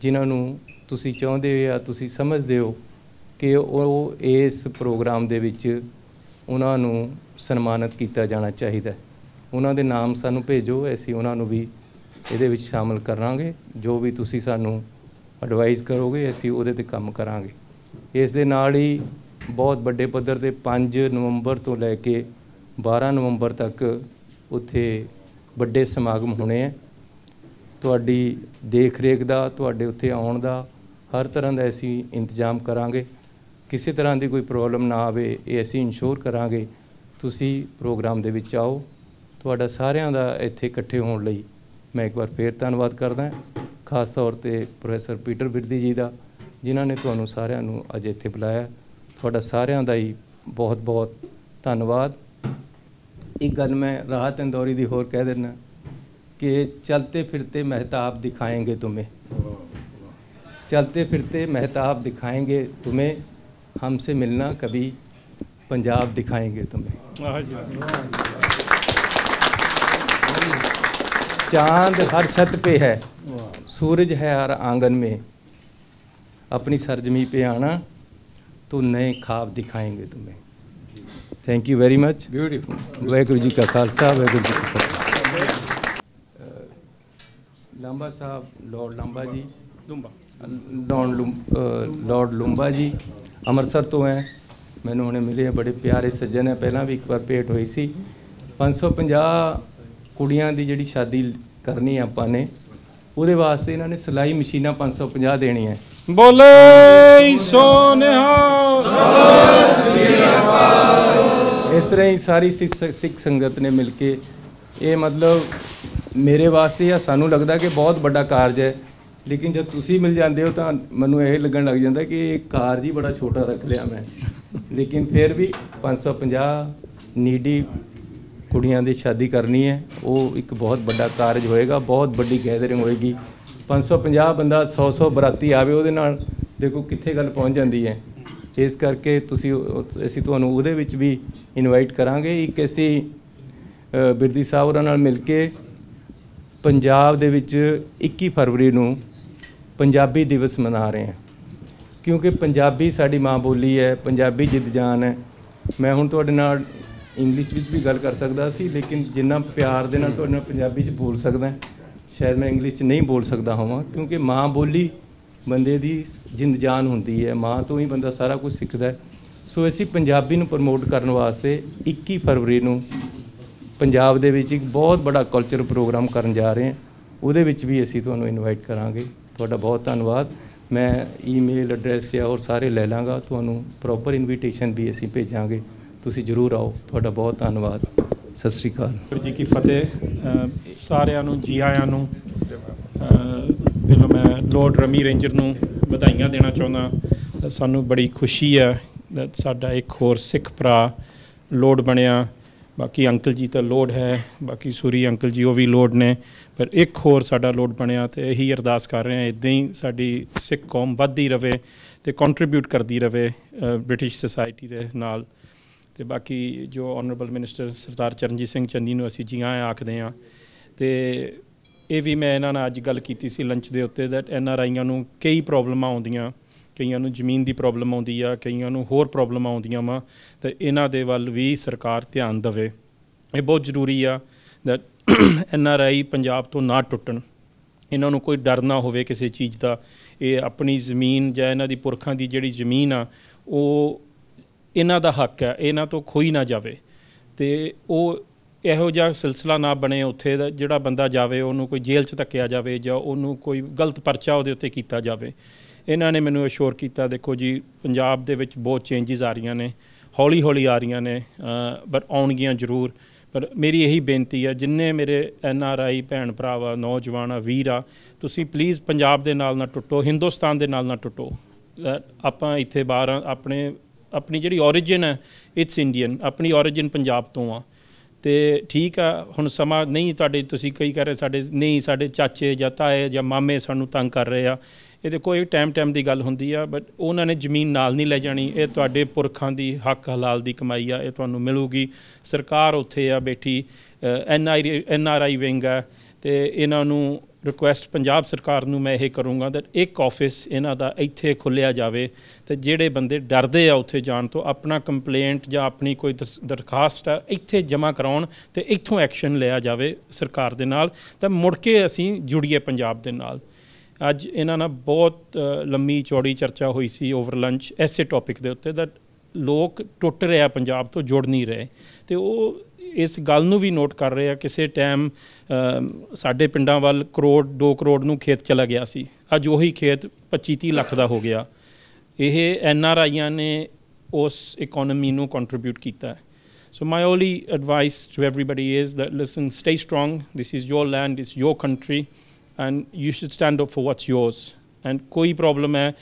Speaker 5: ਜਿਨ੍ਹਾਂ ਨੂੰ ਤੁਸੀਂ ਚਾਹੁੰਦੇ ਹੋ ਜਾਂ ਤੁਸੀਂ ਸਮਝਦੇ ਹੋ ਕਿ ਉਹ ਇਸ ਪ੍ਰੋਗਰਾਮ ਦੇ ਵਿੱਚ ਉਹਨਾਂ ਨੂੰ ਸਨਮਾਨਿਤ ਕੀਤਾ ਜਾਣਾ ਚਾਹੀਦਾ ਉਹਨਾਂ ਦੇ ਨਾਮ ਸਾਨੂੰ ਭੇਜੋ ਅਸੀਂ ਉਹਨਾਂ ਨੂੰ ਵੀ ਇਹਦੇ ਵਿੱਚ ਸ਼ਾਮਲ ਕਰਾਂਗੇ ਜੋ ਵੀ ਤੁਸੀਂ ਸਾਨੂੰ ਐਡਵਾਈਸ ਕਰੋਗੇ ਅਸੀਂ ਉਹਦੇ ਤੇ ਕੰਮ ਕਰਾਂਗੇ ਇਸ ਦੇ ਨਾਲ ਹੀ ਬਹੁਤ ਵੱਡੇ ਪੱਧਰ ਤੇ 5 ਨਵੰਬਰ ਤੋਂ ਲੈ ਕੇ 12 ਨਵੰਬਰ ਤੱਕ ਉੱਥੇ ਵੱਡੇ ਸਮਾਗਮ ਹੋਣੇ ਆ ਤੁਹਾਡੀ ਦੇਖ ਰੇਖ ਦਾ ਤੁਹਾਡੇ ਉੱਥੇ ਆਉਣ ਦਾ ਹਰ ਤਰ੍ਹਾਂ ਦਾ ਅਸੀਂ ਇੰਤਜ਼ਾਮ ਕਰਾਂਗੇ ਕਿਸੇ ਤਰ੍ਹਾਂ ਦੀ ਕੋਈ ਪ੍ਰੋਬਲਮ ਨਾ ਆਵੇ ਇਹ ਅਸੀਂ ਇੰਸ਼ੋਰ ਕਰਾਂਗੇ ਤੁਸੀਂ ਪ੍ਰੋਗਰਾਮ ਦੇ ਵਿੱਚ ਆਓ ਤੁਹਾਡਾ ਸਾਰਿਆਂ ਦਾ ਇੱਥੇ ਇਕੱਠੇ ਹੋਣ ਲਈ ਮੈਂ ਇੱਕ ਵਾਰ ਫੇਰ ਧੰਨਵਾਦ ਕਰਦਾ ਖਾਸ ਤੌਰ ਤੇ ਪ੍ਰੋਫੈਸਰ ਪੀਟਰ ਬਿਰਦੀ ਜੀ ਦਾ ਜਿਨ੍ਹਾਂ ਨੇ ਤੁਹਾਨੂੰ ਸਾਰਿਆਂ ਨੂੰ ਅੱਜ ਇੱਥੇ ਬੁਲਾਇਆ ਤੁਹਾਡਾ ਸਾਰਿਆਂ ਦਾ ਹੀ ਬਹੁਤ ਬਹੁਤ ਧੰਨਵਾਦ एक गल मैं राहत इंदौरी दी होर कह देना कि चलते फिरते महताब दिखाएंगे तुम्हें चलते फिरते महताब दिखाएंगे तुम्हें हमसे मिलना कभी पंजाब दिखाएंगे तुम्हें चांद हर छत पे है सूरज है हर आंगन में अपनी सरजमी पे आना तो नए खाब दिखाएंगे तुम्हें thank you very much beautiful Waheguru ji ਕਾ ਖਾਲਸਾ ਵੈਗੁਰੂ ਜੀ ਕੀ ਫਤਿਹ ਲੰਬਾ ਸਾਹਿਬ ਲਾਰਡ ਲੰਬਾ ਜੀ ਲੁੰਬਾ ਲਾਰਡ ਲੰਬਾ ਜੀ ਅੰਮ੍ਰਿਤਸਰ ਤੋਂ ਹੈ ਮੈਨੂੰ ਉਹਨੇ ਮਿਲੇ ਬੜੇ ਪਿਆਰੇ ਸੱਜਣ ਹੈ ਪਹਿਲਾਂ ਵੀ ਇੱਕ ਵਾਰ ਭੇਟ ਹੋਈ ਸੀ 550 ਕੁੜੀਆਂ ਦੀ ਜਿਹੜੀ ਸ਼ਾਦੀ ਕਰਨੀ ਆਪਾਂ ਨੇ ਉਹਦੇ ਵਾਸਤੇ ਇਹਨਾਂ ਨੇ ਸਲਾਈ ਮਸ਼ੀਨਾਂ 550 ਦੇਣੀ ਹੈ ਬੋਲੇ ਸੋਨਿਆ ਸਭ ਸਿਆਪਾ ਇਸ ਤਰ੍ਹਾਂ ਹੀ ਸਾਰੀ ਸਿੱਖ ਸੰਗਤ ਨੇ ਮਿਲ ਕੇ ਇਹ ਮਤਲਬ ਮੇਰੇ ਵਾਸਤੇ ਜਾਂ ਸਾਨੂੰ ਲੱਗਦਾ ਕਿ ਬਹੁਤ ਵੱਡਾ ਕਾਰਜ ਹੈ ਲੇਕਿਨ ਜਦ ਤੁਸੀਂ ਮਿਲ ਜਾਂਦੇ ਹੋ ਤਾਂ ਮੈਨੂੰ ਇਹ ਲੱਗਣ ਲੱਗ ਜਾਂਦਾ ਕਿ ਇਹ ਕਾਰਜ ਹੀ ਬੜਾ ਛੋਟਾ ਰੱਖ ਲਿਆ ਮੈਂ ਲੇਕਿਨ ਫਿਰ ਵੀ 550 ਨੀਡੀ ਕੁੜੀਆਂ ਦੀ ਸ਼ਾਦੀ ਕਰਨੀ ਹੈ ਉਹ ਇੱਕ ਬਹੁਤ ਵੱਡਾ ਕਾਰਜ ਹੋਏਗਾ ਬਹੁਤ ਵੱਡੀ ਗੈਦਰਿੰਗ ਹੋਏਗੀ 550 ਬੰਦਾ 100 100 ਬਰਾਤੀ ਆਵੇ ਉਹਦੇ ਨਾਲ ਦੇਖੋ ਕਿੱਥੇ ਗੱਲ ਪਹੁੰਚ ਜਾਂਦੀ ਹੈ ਇਸ ਕਰਕੇ ਤੁਸੀਂ ਅਸੀਂ ਤੁਹਾਨੂੰ ਉਹਦੇ ਵਿੱਚ ਵੀ ਇਨਵਾਈਟ ਕਰਾਂਗੇ ਇੱਕ ਐਸੀ ਬਿਰਦੀ ਸਾਹਿਬ ਉਹਨਾਂ ਨਾਲ ਮਿਲ ਕੇ ਪੰਜਾਬ ਦੇ ਵਿੱਚ 21 ਫਰਵਰੀ ਨੂੰ ਪੰਜਾਬੀ ਦਿਵਸ ਮਨਾ ਰਹੇ ਹਾਂ ਕਿਉਂਕਿ ਪੰਜਾਬੀ ਸਾਡੀ ਮਾਂ ਬੋਲੀ ਹੈ ਪੰਜਾਬੀ ਜਿੱਦ ਜਾਨ ਹੈ ਮੈਂ ਹੁਣ ਤੁਹਾਡੇ ਨਾਲ ਇੰਗਲਿਸ਼ ਵਿੱਚ ਵੀ ਗੱਲ ਕਰ ਸਕਦਾ ਸੀ ਲੇਕਿਨ ਜਿੰਨਾ ਪਿਆਰ ਦੇ ਨਾਲ ਤੁਹਾਡੇ ਨਾਲ ਪੰਜਾਬੀ 'ਚ ਬੋਲ ਸਕਦਾ ਸ਼ਾਇਦ ਮੈਂ ਇੰਗਲਿਸ਼ 'ਚ ਨਹੀਂ ਬੋਲ ਸਕਦਾ ਹੋਵਾਂ ਕਿਉਂਕਿ ਮਾਂ ਬੋਲੀ ਬੰਦੇ ਦੀ ਜਿੰਦ ਜਾਨ ਹੁੰਦੀ ਹੈ ਮਾਂ ਤੋਂ ਹੀ ਬੰਦਾ ਸਾਰਾ ਕੁਝ ਸਿੱਖਦਾ ਹੈ ਸੋ ਅਸੀਂ ਪੰਜਾਬੀ ਨੂੰ ਪ੍ਰਮੋਟ ਕਰਨ ਵਾਸਤੇ 21 ਫਰਵਰੀ ਨੂੰ ਪੰਜਾਬ ਦੇ ਵਿੱਚ ਇੱਕ ਬਹੁਤ ਵੱਡਾ ਕਲਚਰ ਪ੍ਰੋਗਰਾਮ ਕਰਨ ਜਾ ਰਹੇ ਹਾਂ ਉਹਦੇ ਵਿੱਚ ਵੀ ਅਸੀਂ ਤੁਹਾਨੂੰ ਇਨਵਾਈਟ ਕਰਾਂਗੇ ਤੁਹਾਡਾ ਬਹੁਤ ਧੰਨਵਾਦ ਮੈਂ ਈਮੇਲ ਐਡਰੈਸ ਜਾਂ ਹੋਰ ਸਾਰੇ ਲੈ ਲਾਂਗਾ ਤੁਹਾਨੂੰ ਪ੍ਰੋਪਰ ਇਨਵੀਟੇਸ਼ਨ ਵੀ ਅਸੀਂ ਭੇਜਾਂਗੇ ਤੁਸੀਂ ਜਰੂਰ ਆਓ ਤੁਹਾਡਾ ਬਹੁਤ ਧੰਨਵਾਦ ਸਤਿ ਸ੍ਰੀ ਅਕਾਲ
Speaker 4: ਜੀ ਕੀ ਫਤਿਹ ਸਾਰਿਆਂ ਨੂੰ ਜੀ ਆਇਆਂ ਨੂੰ ਪਹਿਲਾਂ ਮੈਂ ਲਾਰਡ ਰਮੀ ਰੇਂਜਰ ਨੂੰ ਵਧਾਈਆਂ ਦੇਣਾ ਚਾਹੁੰਦਾ ਸਾਨੂੰ ਬੜੀ ਖੁਸ਼ੀ ਹੈ ਸਾਡਾ ਇੱਕ ਹੋਰ ਸਿੱਖ ਭਰਾ ਲੋਡ ਬਣਿਆ ਬਾਕੀ ਅੰਕਲ ਜੀ ਤਾਂ ਲੋਡ ਹੈ ਬਾਕੀ ਸੂਰੀ ਅੰਕਲ ਜੀ ਉਹ ਵੀ ਲੋਡ ਨੇ ਪਰ ਇੱਕ ਹੋਰ ਸਾਡਾ ਲੋਡ ਬਣਿਆ ਤੇ ਇਹੀ ਅਰਦਾਸ ਕਰ ਰਹੇ ਹਾਂ ਇਦਾਂ ਹੀ ਸਾਡੀ ਸਿੱਖ ਕੌਮ ਵੱਧਦੀ ਰਵੇ ਤੇ ਕੰਟਰੀਬਿਊਟ ਕਰਦੀ ਰਵੇ ਬ੍ਰਿਟਿਸ਼ ਸੋਸਾਇਟੀ ਦੇ ਨਾਲ ਤੇ ਬਾਕੀ ਜੋ ਆਨਰੇਬਲ ਮਿਨਿਸਟਰ ਸਰਦਾਰ ਚਰਨਜੀਤ ਸਿੰਘ ਚੰਨੀ ਨੂੰ ਅਸੀਂ ਜੀ ਆਖਦੇ ਹਾਂ ਤੇ ਇਹ ਵੀ ਮੈਂ ਇਹਨਾਂ ਨਾਲ ਅੱਜ ਗੱਲ ਕੀਤੀ ਸੀ ਲੰਚ ਦੇ ਉੱਤੇ ਦੈਟ ਐਨ ਆਰ ਆਈਆਂ ਨੂੰ ਕਈ ਪ੍ਰੋਬਲਮਾਂ ਆਉਂਦੀਆਂ ਕਈਆਂ ਨੂੰ ਜ਼ਮੀਨ ਦੀ ਪ੍ਰੋਬਲਮ ਆਉਂਦੀ ਆ ਕਈਆਂ ਨੂੰ ਹੋਰ ਪ੍ਰੋਬਲਮ ਆਉਂਦੀਆਂ ਵਾ ਤੇ ਇਹਨਾਂ ਦੇ ਵੱਲ ਵੀ ਸਰਕਾਰ ਧਿਆਨ ਦੇਵੇ ਇਹ ਬਹੁਤ ਜ਼ਰੂਰੀ ਆ that N R I Punjab ਤੋਂ ਨਾ ਟੁੱਟਣ ਇਹਨਾਂ ਨੂੰ ਕੋਈ ਡਰ ਨਾ ਹੋਵੇ ਕਿਸੇ ਚੀਜ਼ ਦਾ ਇਹ ਆਪਣੀ ਜ਼ਮੀਨ ਜਾਂ ਇਹਨਾਂ ਦੀ ਪੁਰਖਾਂ ਦੀ ਜਿਹੜੀ ਜ਼ਮੀਨ ਆ ਉਹ ਇਹਨਾਂ ਦਾ ਹੱਕ ਆ ਇਹਨਾਂ ਤੋਂ ਖੋਈ ਨਾ ਜਾਵੇ ਤੇ ਉਹ ਇਹੋ ਜਿਹਾ ਸਿਲਸਿਲਾ ਨਾ ਬਣੇ ਉੱਥੇ ਜਿਹੜਾ ਬੰਦਾ ਜਾਵੇ ਉਹਨੂੰ ਕੋਈ ਜੇਲ੍ਹ 'ਚ ਧੱਕਿਆ ਜਾਵੇ ਜਾਂ ਉਹਨੂੰ ਕੋਈ ਗਲਤ ਪਰਚਾ ਉਹਦੇ ਉੱਤੇ ਕੀਤਾ ਜਾਵੇ ਇਹਨਾਂ ਨੇ ਮੈਨੂੰ ਅਸ਼ੋਰ ਕੀਤਾ ਦੇਖੋ ਜੀ ਪੰਜਾਬ ਦੇ ਵਿੱਚ ਬਹੁਤ ਚੇਂਜਸ ਆ ਰਹੀਆਂ ਨੇ ਹੌਲੀ ਹੌਲੀ ਆ ਰਹੀਆਂ ਨੇ ਪਰ ਆਉਣਗੀਆਂ ਜ਼ਰੂਰ ਪਰ ਮੇਰੀ ਇਹੀ ਬੇਨਤੀ ਹੈ ਜਿੰਨੇ ਮੇਰੇ ਐਨ ਆਰ ਆਈ ਭੈਣ ਭਰਾਵਾ ਨੌਜਵਾਨਾ ਵੀਰਾ ਤੁਸੀਂ ਪਲੀਜ਼ ਪੰਜਾਬ ਦੇ ਨਾਲ ਨਾ ਟੁੱਟੋ ਹਿੰਦੁਸਤਾਨ ਦੇ ਨਾਲ ਨਾ ਟੁੱਟੋ ਆਪਾਂ ਇੱਥੇ ਬਾਹਰ ਆਪਣੇ ਆਪਣੀ ਜਿਹੜੀ origin ਹੈ ਇਟਸ ਇੰਡੀਅਨ ਆਪਣੀ origin ਪੰਜਾਬ ਤੋਂ ਆ ਤੇ ਠੀਕ ਆ ਹੁਣ ਸਮਾਂ ਨਹੀਂ ਤੁਹਾਡੇ ਤੁਸੀਂ ਕਈ ਕਰ ਰਹੇ ਸਾਡੇ ਨਹੀਂ ਸਾਡੇ ਚਾਚੇ ਜਾਂ ਤਾਏ ਜਾਂ ਮਾਮੇ ਸਾਨੂੰ ਤੰਗ ਕਰ ਰਹੇ ਆ ਇਹਦੇ ਕੋਈ ਟਾਈਮ ਟਾਈਮ ਦੀ ਗੱਲ ਹੁੰਦੀ ਆ ਬਟ ਉਹਨਾਂ ਨੇ ਜ਼ਮੀਨ ਨਾਲ ਨਹੀਂ ਲੈ ਜਾਣੀ ਇਹ ਤੁਹਾਡੇ ਪੁਰਖਾਂ ਦੀ ਹੱਕ ਹਲਾਲ ਦੀ ਕਮਾਈ ਆ ਇਹ ਤੁਹਾਨੂੰ ਮਿਲੂਗੀ ਸਰਕਾਰ ਉੱਥੇ ਆ ਬੈਠੀ ਐਨ ਆਰ ਆਈ ਵਿੰਗ ਆ ਤੇ ਇਹਨਾਂ ਨੂੰ ਰਿਕੁਐਸਟ ਪੰਜਾਬ ਸਰਕਾਰ ਨੂੰ ਮੈਂ ਇਹ ਕਰੂੰਗਾ ਕਿ ਇੱਕ ਆਫਿਸ ਇਹਨਾਂ ਦਾ ਇੱਥੇ ਖੁੱਲਿਆ ਜਾਵੇ ਤੇ ਜਿਹੜੇ ਬੰਦੇ ਡਰਦੇ ਆ ਉੱਥੇ ਜਾਣ ਤੋਂ ਆਪਣਾ ਕੰਪਲੇਂਟ ਜਾਂ ਆਪਣੀ ਕੋਈ ਦਰਖਾਸਤ ਇੱਥੇ ਜਮ੍ਹਾਂ ਕਰਾਉਣ ਤੇ ਇੱਥੋਂ ਐਕਸ਼ਨ ਲਿਆ ਜਾਵੇ ਸਰਕਾਰ ਦੇ ਨਾਲ ਤਾਂ ਮੁੜ ਕੇ ਅਸੀਂ ਜੁੜੀਏ ਪੰਜਾਬ ਦੇ ਨਾਲ ਅੱਜ ਇਹਨਾਂ ਨਾਲ ਬਹੁਤ ਲੰਮੀ ਚੌੜੀ ਚਰਚਾ ਹੋਈ ਸੀ ਓਵਰ ਲੰਚ ਐਸੇ ਟੌਪਿਕ ਦੇ ਉੱਤੇ ਦਾ ਲੋਕ ਟੁੱਟ ਰਿਹਾ ਪੰਜਾਬ ਤੋਂ ਜੁੜ ਨਹੀਂ ਰਹੇ ਤੇ ਉਹ ਇਸ ਗੱਲ ਨੂੰ ਵੀ ਨੋਟ ਕਰ ਰਹੇ ਆ ਕਿਸੇ ਟਾਈਮ ਸਾਡੇ ਪਿੰਡਾਂ ਵੱਲ ਕਰੋੜ 2 ਕਰੋੜ ਨੂੰ ਖੇਤ ਚਲਾ ਗਿਆ ਸੀ ਅੱਜ ਉਹੀ ਖੇਤ 25 30 ਲੱਖ ਦਾ ਹੋ ਗਿਆ ਇਹ ਐਨ ਆਰ ਆਈਆਂ ਨੇ ਉਸ ਇਕਨੋਮੀ ਨੂੰ ਕੰਟਰੀਬਿਊਟ ਕੀਤਾ ਹੈ so my only advice to everybody is that listen stay strong this is your land it's your country and you should stand up for what's yours and ਕੋਈ problem ਹੈ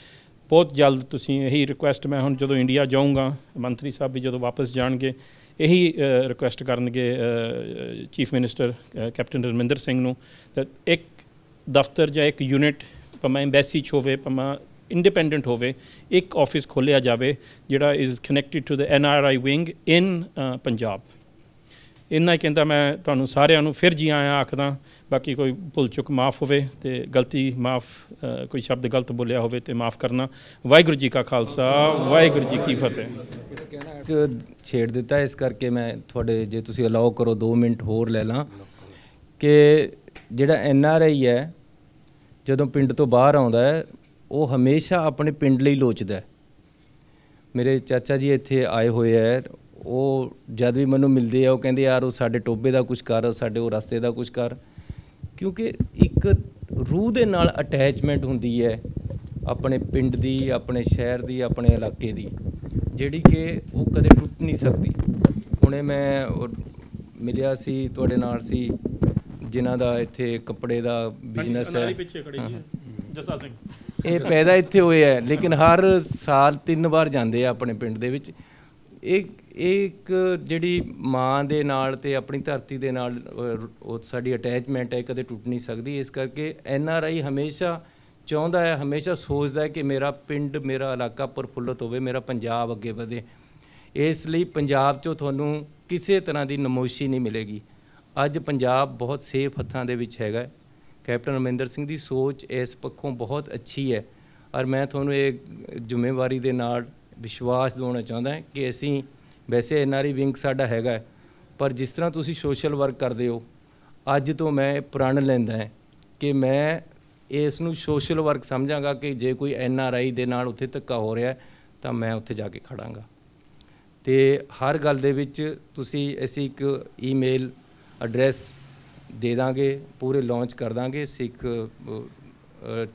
Speaker 4: ਬਹੁਤ ਜਲਦ ਤੁਸੀਂ ਇਹੀ ਰਿਕੁਐਸਟ ਮੈਂ ਹੁਣ ਜਦੋਂ ਇੰਡੀਆ ਜਾਊਂਗਾ ਮੰਤਰੀ ਸਾਹਿਬ ਵੀ ਜਦੋਂ ਵਾਪਸ ਜਾਣਗੇ ਇਹੀ ਰਿਕੁਐਸਟ ਕਰਨਗੇ chief minister captain Raminder Singh ਨੂੰ ਇੱਕ ਦਫ਼ਤਰ ਜਾਂ ਇੱਕ ਯੂਨਿਟ ਪਮਾ ਐਮਬੈਸੀ ਚ ਹੋਵੇ ਪਮਾ ਇੰਡੀਪੈਂਡੈਂਟ ਹੋਵੇ ਇੱਕ ਆਫਿਸ ਖੋਲਿਆ ਜਾਵੇ ਜਿਹੜਾ is connected to the N R I wing in Punjab ਇੰਨਾ ਕਹਿੰਦਾ ਮੈਂ ਤੁਹਾਨੂੰ ਸਾਰਿਆਂ ਨੂੰ ਫਿਰ ਜੀ ਆਇਆਂ ਆਖਦਾ ਬਾਕੀ ਕੋਈ ਭੁੱਲ ਚੁੱਕ ਮਾਫ ਹੋਵੇ ਤੇ ਗਲਤੀ ਮਾਫ ਕੋਈ ਸ਼ਬਦ ਗਲਤ ਬੋਲਿਆ ਹੋਵੇ ਤੇ ਮਾਫ ਕਰਨਾ ਵਾਹਿਗੁਰੂ ਜੀ ਕਾ
Speaker 5: ਖਾਲਸਾ ਵਾਹਿਗੁਰੂ ਜੀ ਕੀ ਫਤਿਹ ਟੌਪਿਕ ਛੇੜ ਦਿੱਤਾ ਇਸ ਕਰਕੇ ਮੈਂ ਤੁਹਾਡੇ ਜੇ ਤੁਸੀਂ ਅਲਾਉ ਕਰੋ 2 ਮਿੰਟ ਹੋਰ ਲੈ ਲਾਂ ਕਿ ਜਿਹੜਾ ਐਨ ਆਰ ਆਈ ਹੈ ਜਦੋਂ ਪਿੰਡ ਤੋਂ ਬਾਹਰ ਆਉਂਦਾ ਹੈ ਉਹ ਹਮੇਸ਼ਾ ਆਪਣੇ ਪਿੰਡ ਲਈ ਲੋਚਦਾ ਹੈ ਮੇਰੇ ਚਾਚਾ ਜੀ ਇੱਥੇ ਆਏ ਹੋਏ ਐ ਉਹ ਜਦ ਵੀ ਮੈਨੂੰ ਮਿਲਦੇ ਆ ਉਹ ਕਹਿੰਦੇ ਯਾਰ ਉਹ ਸਾਡੇ ਟੋਬੇ ਦਾ ਕੁਝ ਕਰ ਸਾਡੇ ਉਹ ਰਸਤੇ ਦਾ ਕੁਝ ਕਰ ਕਿਉਂਕਿ ਇੱਕ ਰੂਹ ਦੇ ਨਾਲ ਅਟੈਚਮੈਂਟ ਹੁੰਦੀ ਹੈ ਆਪਣੇ ਪਿੰਡ ਦੀ ਆਪਣੇ ਸ਼ਹਿਰ ਦੀ ਆਪਣੇ ਇਲਾਕੇ ਦੀ ਜਿਹੜੀ ਕਿ ਉਹ ਕਦੇ ਟੁੱਟ ਨਹੀਂ ਸਕਦੀ ਹੁਣੇ ਮੈਂ ਮਿਲਿਆ ਸੀ ਤੁਹਾਡੇ ਨਾਲ ਸੀ ਜਿਨ੍ਹਾਂ ਦਾ ਇੱਥੇ ਕੱਪੜੇ ਦਾ ਬਿਜ਼ਨਸ ਹੈ
Speaker 4: ਜਸਾ ਸਿੰਘ ਇਹ ਪੈਦਾ ਇੱਥੇ ਹੋਏ ਹੈ ਲੇਕਿਨ ਹਰ
Speaker 5: ਸਾਲ ਤਿੰਨ ਵਾਰ ਜਾਂਦੇ ਆ ਆਪਣੇ ਪਿੰਡ ਦੇ ਵਿੱਚ ਇਹ ਇੱਕ ਜਿਹੜੀ ਮਾਂ ਦੇ ਨਾਲ ਤੇ ਆਪਣੀ ਧਰਤੀ ਦੇ ਨਾਲ ਉਹ ਸਾਡੀ ਅਟੈਚਮੈਂਟ ਹੈ ਕਦੇ ਟੁੱਟ ਨਹੀਂ ਸਕਦੀ ਇਸ ਕਰਕੇ ਐਨ ਆਰ ਆਈ ਹਮੇਸ਼ਾ ਚਾਹੁੰਦਾ ਹੈ ਹਮੇਸ਼ਾ ਸੋਚਦਾ ਹੈ ਕਿ ਮੇਰਾ ਪਿੰਡ ਮੇਰਾ ਇਲਾਕਾ ਪਰਫੁੱਲਤ ਹੋਵੇ ਮੇਰਾ ਪੰਜਾਬ ਅੱਗੇ ਵਧੇ ਇਸ ਲਈ ਪੰਜਾਬ 'ਚੋਂ ਤੁਹਾਨੂੰ ਕਿਸੇ ਤਰ੍ਹਾਂ ਦੀ ਨਮੋਸ਼ੀ ਨਹੀਂ ਮਿਲੇਗੀ ਅੱਜ ਪੰਜਾਬ ਬਹੁਤ ਸੇਫ ਹੱਥਾਂ ਦੇ ਵਿੱਚ ਹੈਗਾ ਕੈਪਟਨ ਅਮਰਿੰਦਰ ਸਿੰਘ ਦੀ ਸੋਚ ਇਸ ਪੱਖੋਂ ਬਹੁਤ ਅੱਛੀ ਹੈ ਔਰ ਮੈਂ ਤੁਹਾਨੂੰ ਇਹ ਜ਼ਿੰਮੇਵਾਰੀ ਦੇ ਨਾਲ ਵਿਸ਼ਵਾਸ ਦਿਵਾਉਣਾ ਚਾਹੁੰਦਾ ਕਿ ਅਸੀਂ ਵੈਸੇ ਐਨਆਰਈ ਵਿੰਗ ਸਾਡਾ ਹੈਗਾ ਪਰ ਜਿਸ ਤਰ੍ਹਾਂ ਤੁਸੀਂ ਸੋਸ਼ਲ ਵਰਕ ਕਰਦੇ ਹੋ ਅੱਜ ਤੋਂ ਮੈਂ ਪ੍ਰਣ ਲੈਂਦਾ ਕਿ ਮੈਂ ਇਸ ਨੂੰ ਸੋਸ਼ਲ ਵਰਕ ਸਮਝਾਂਗਾ ਕਿ ਜੇ ਕੋਈ ਐਨ ਆਰ ਆਈ ਦੇ ਨਾਲ ਉੱਥੇ ਧੱਕਾ ਹੋ ਰਿਹਾ ਤਾਂ ਮੈਂ ਉੱਥੇ ਜਾ ਕੇ ਖੜਾਂਗਾ ਤੇ ਹਰ ਗੱਲ ਦੇ ਵਿੱਚ ਤੁਸੀਂ ਅਸੀਂ ਇੱਕ ਈਮੇਲ ਐਡਰੈਸ ਦੇ ਦਾਂਗੇ ਪੂਰੇ ਲਾਂਚ ਕਰ ਦਾਂਗੇ ਸਿੱਖ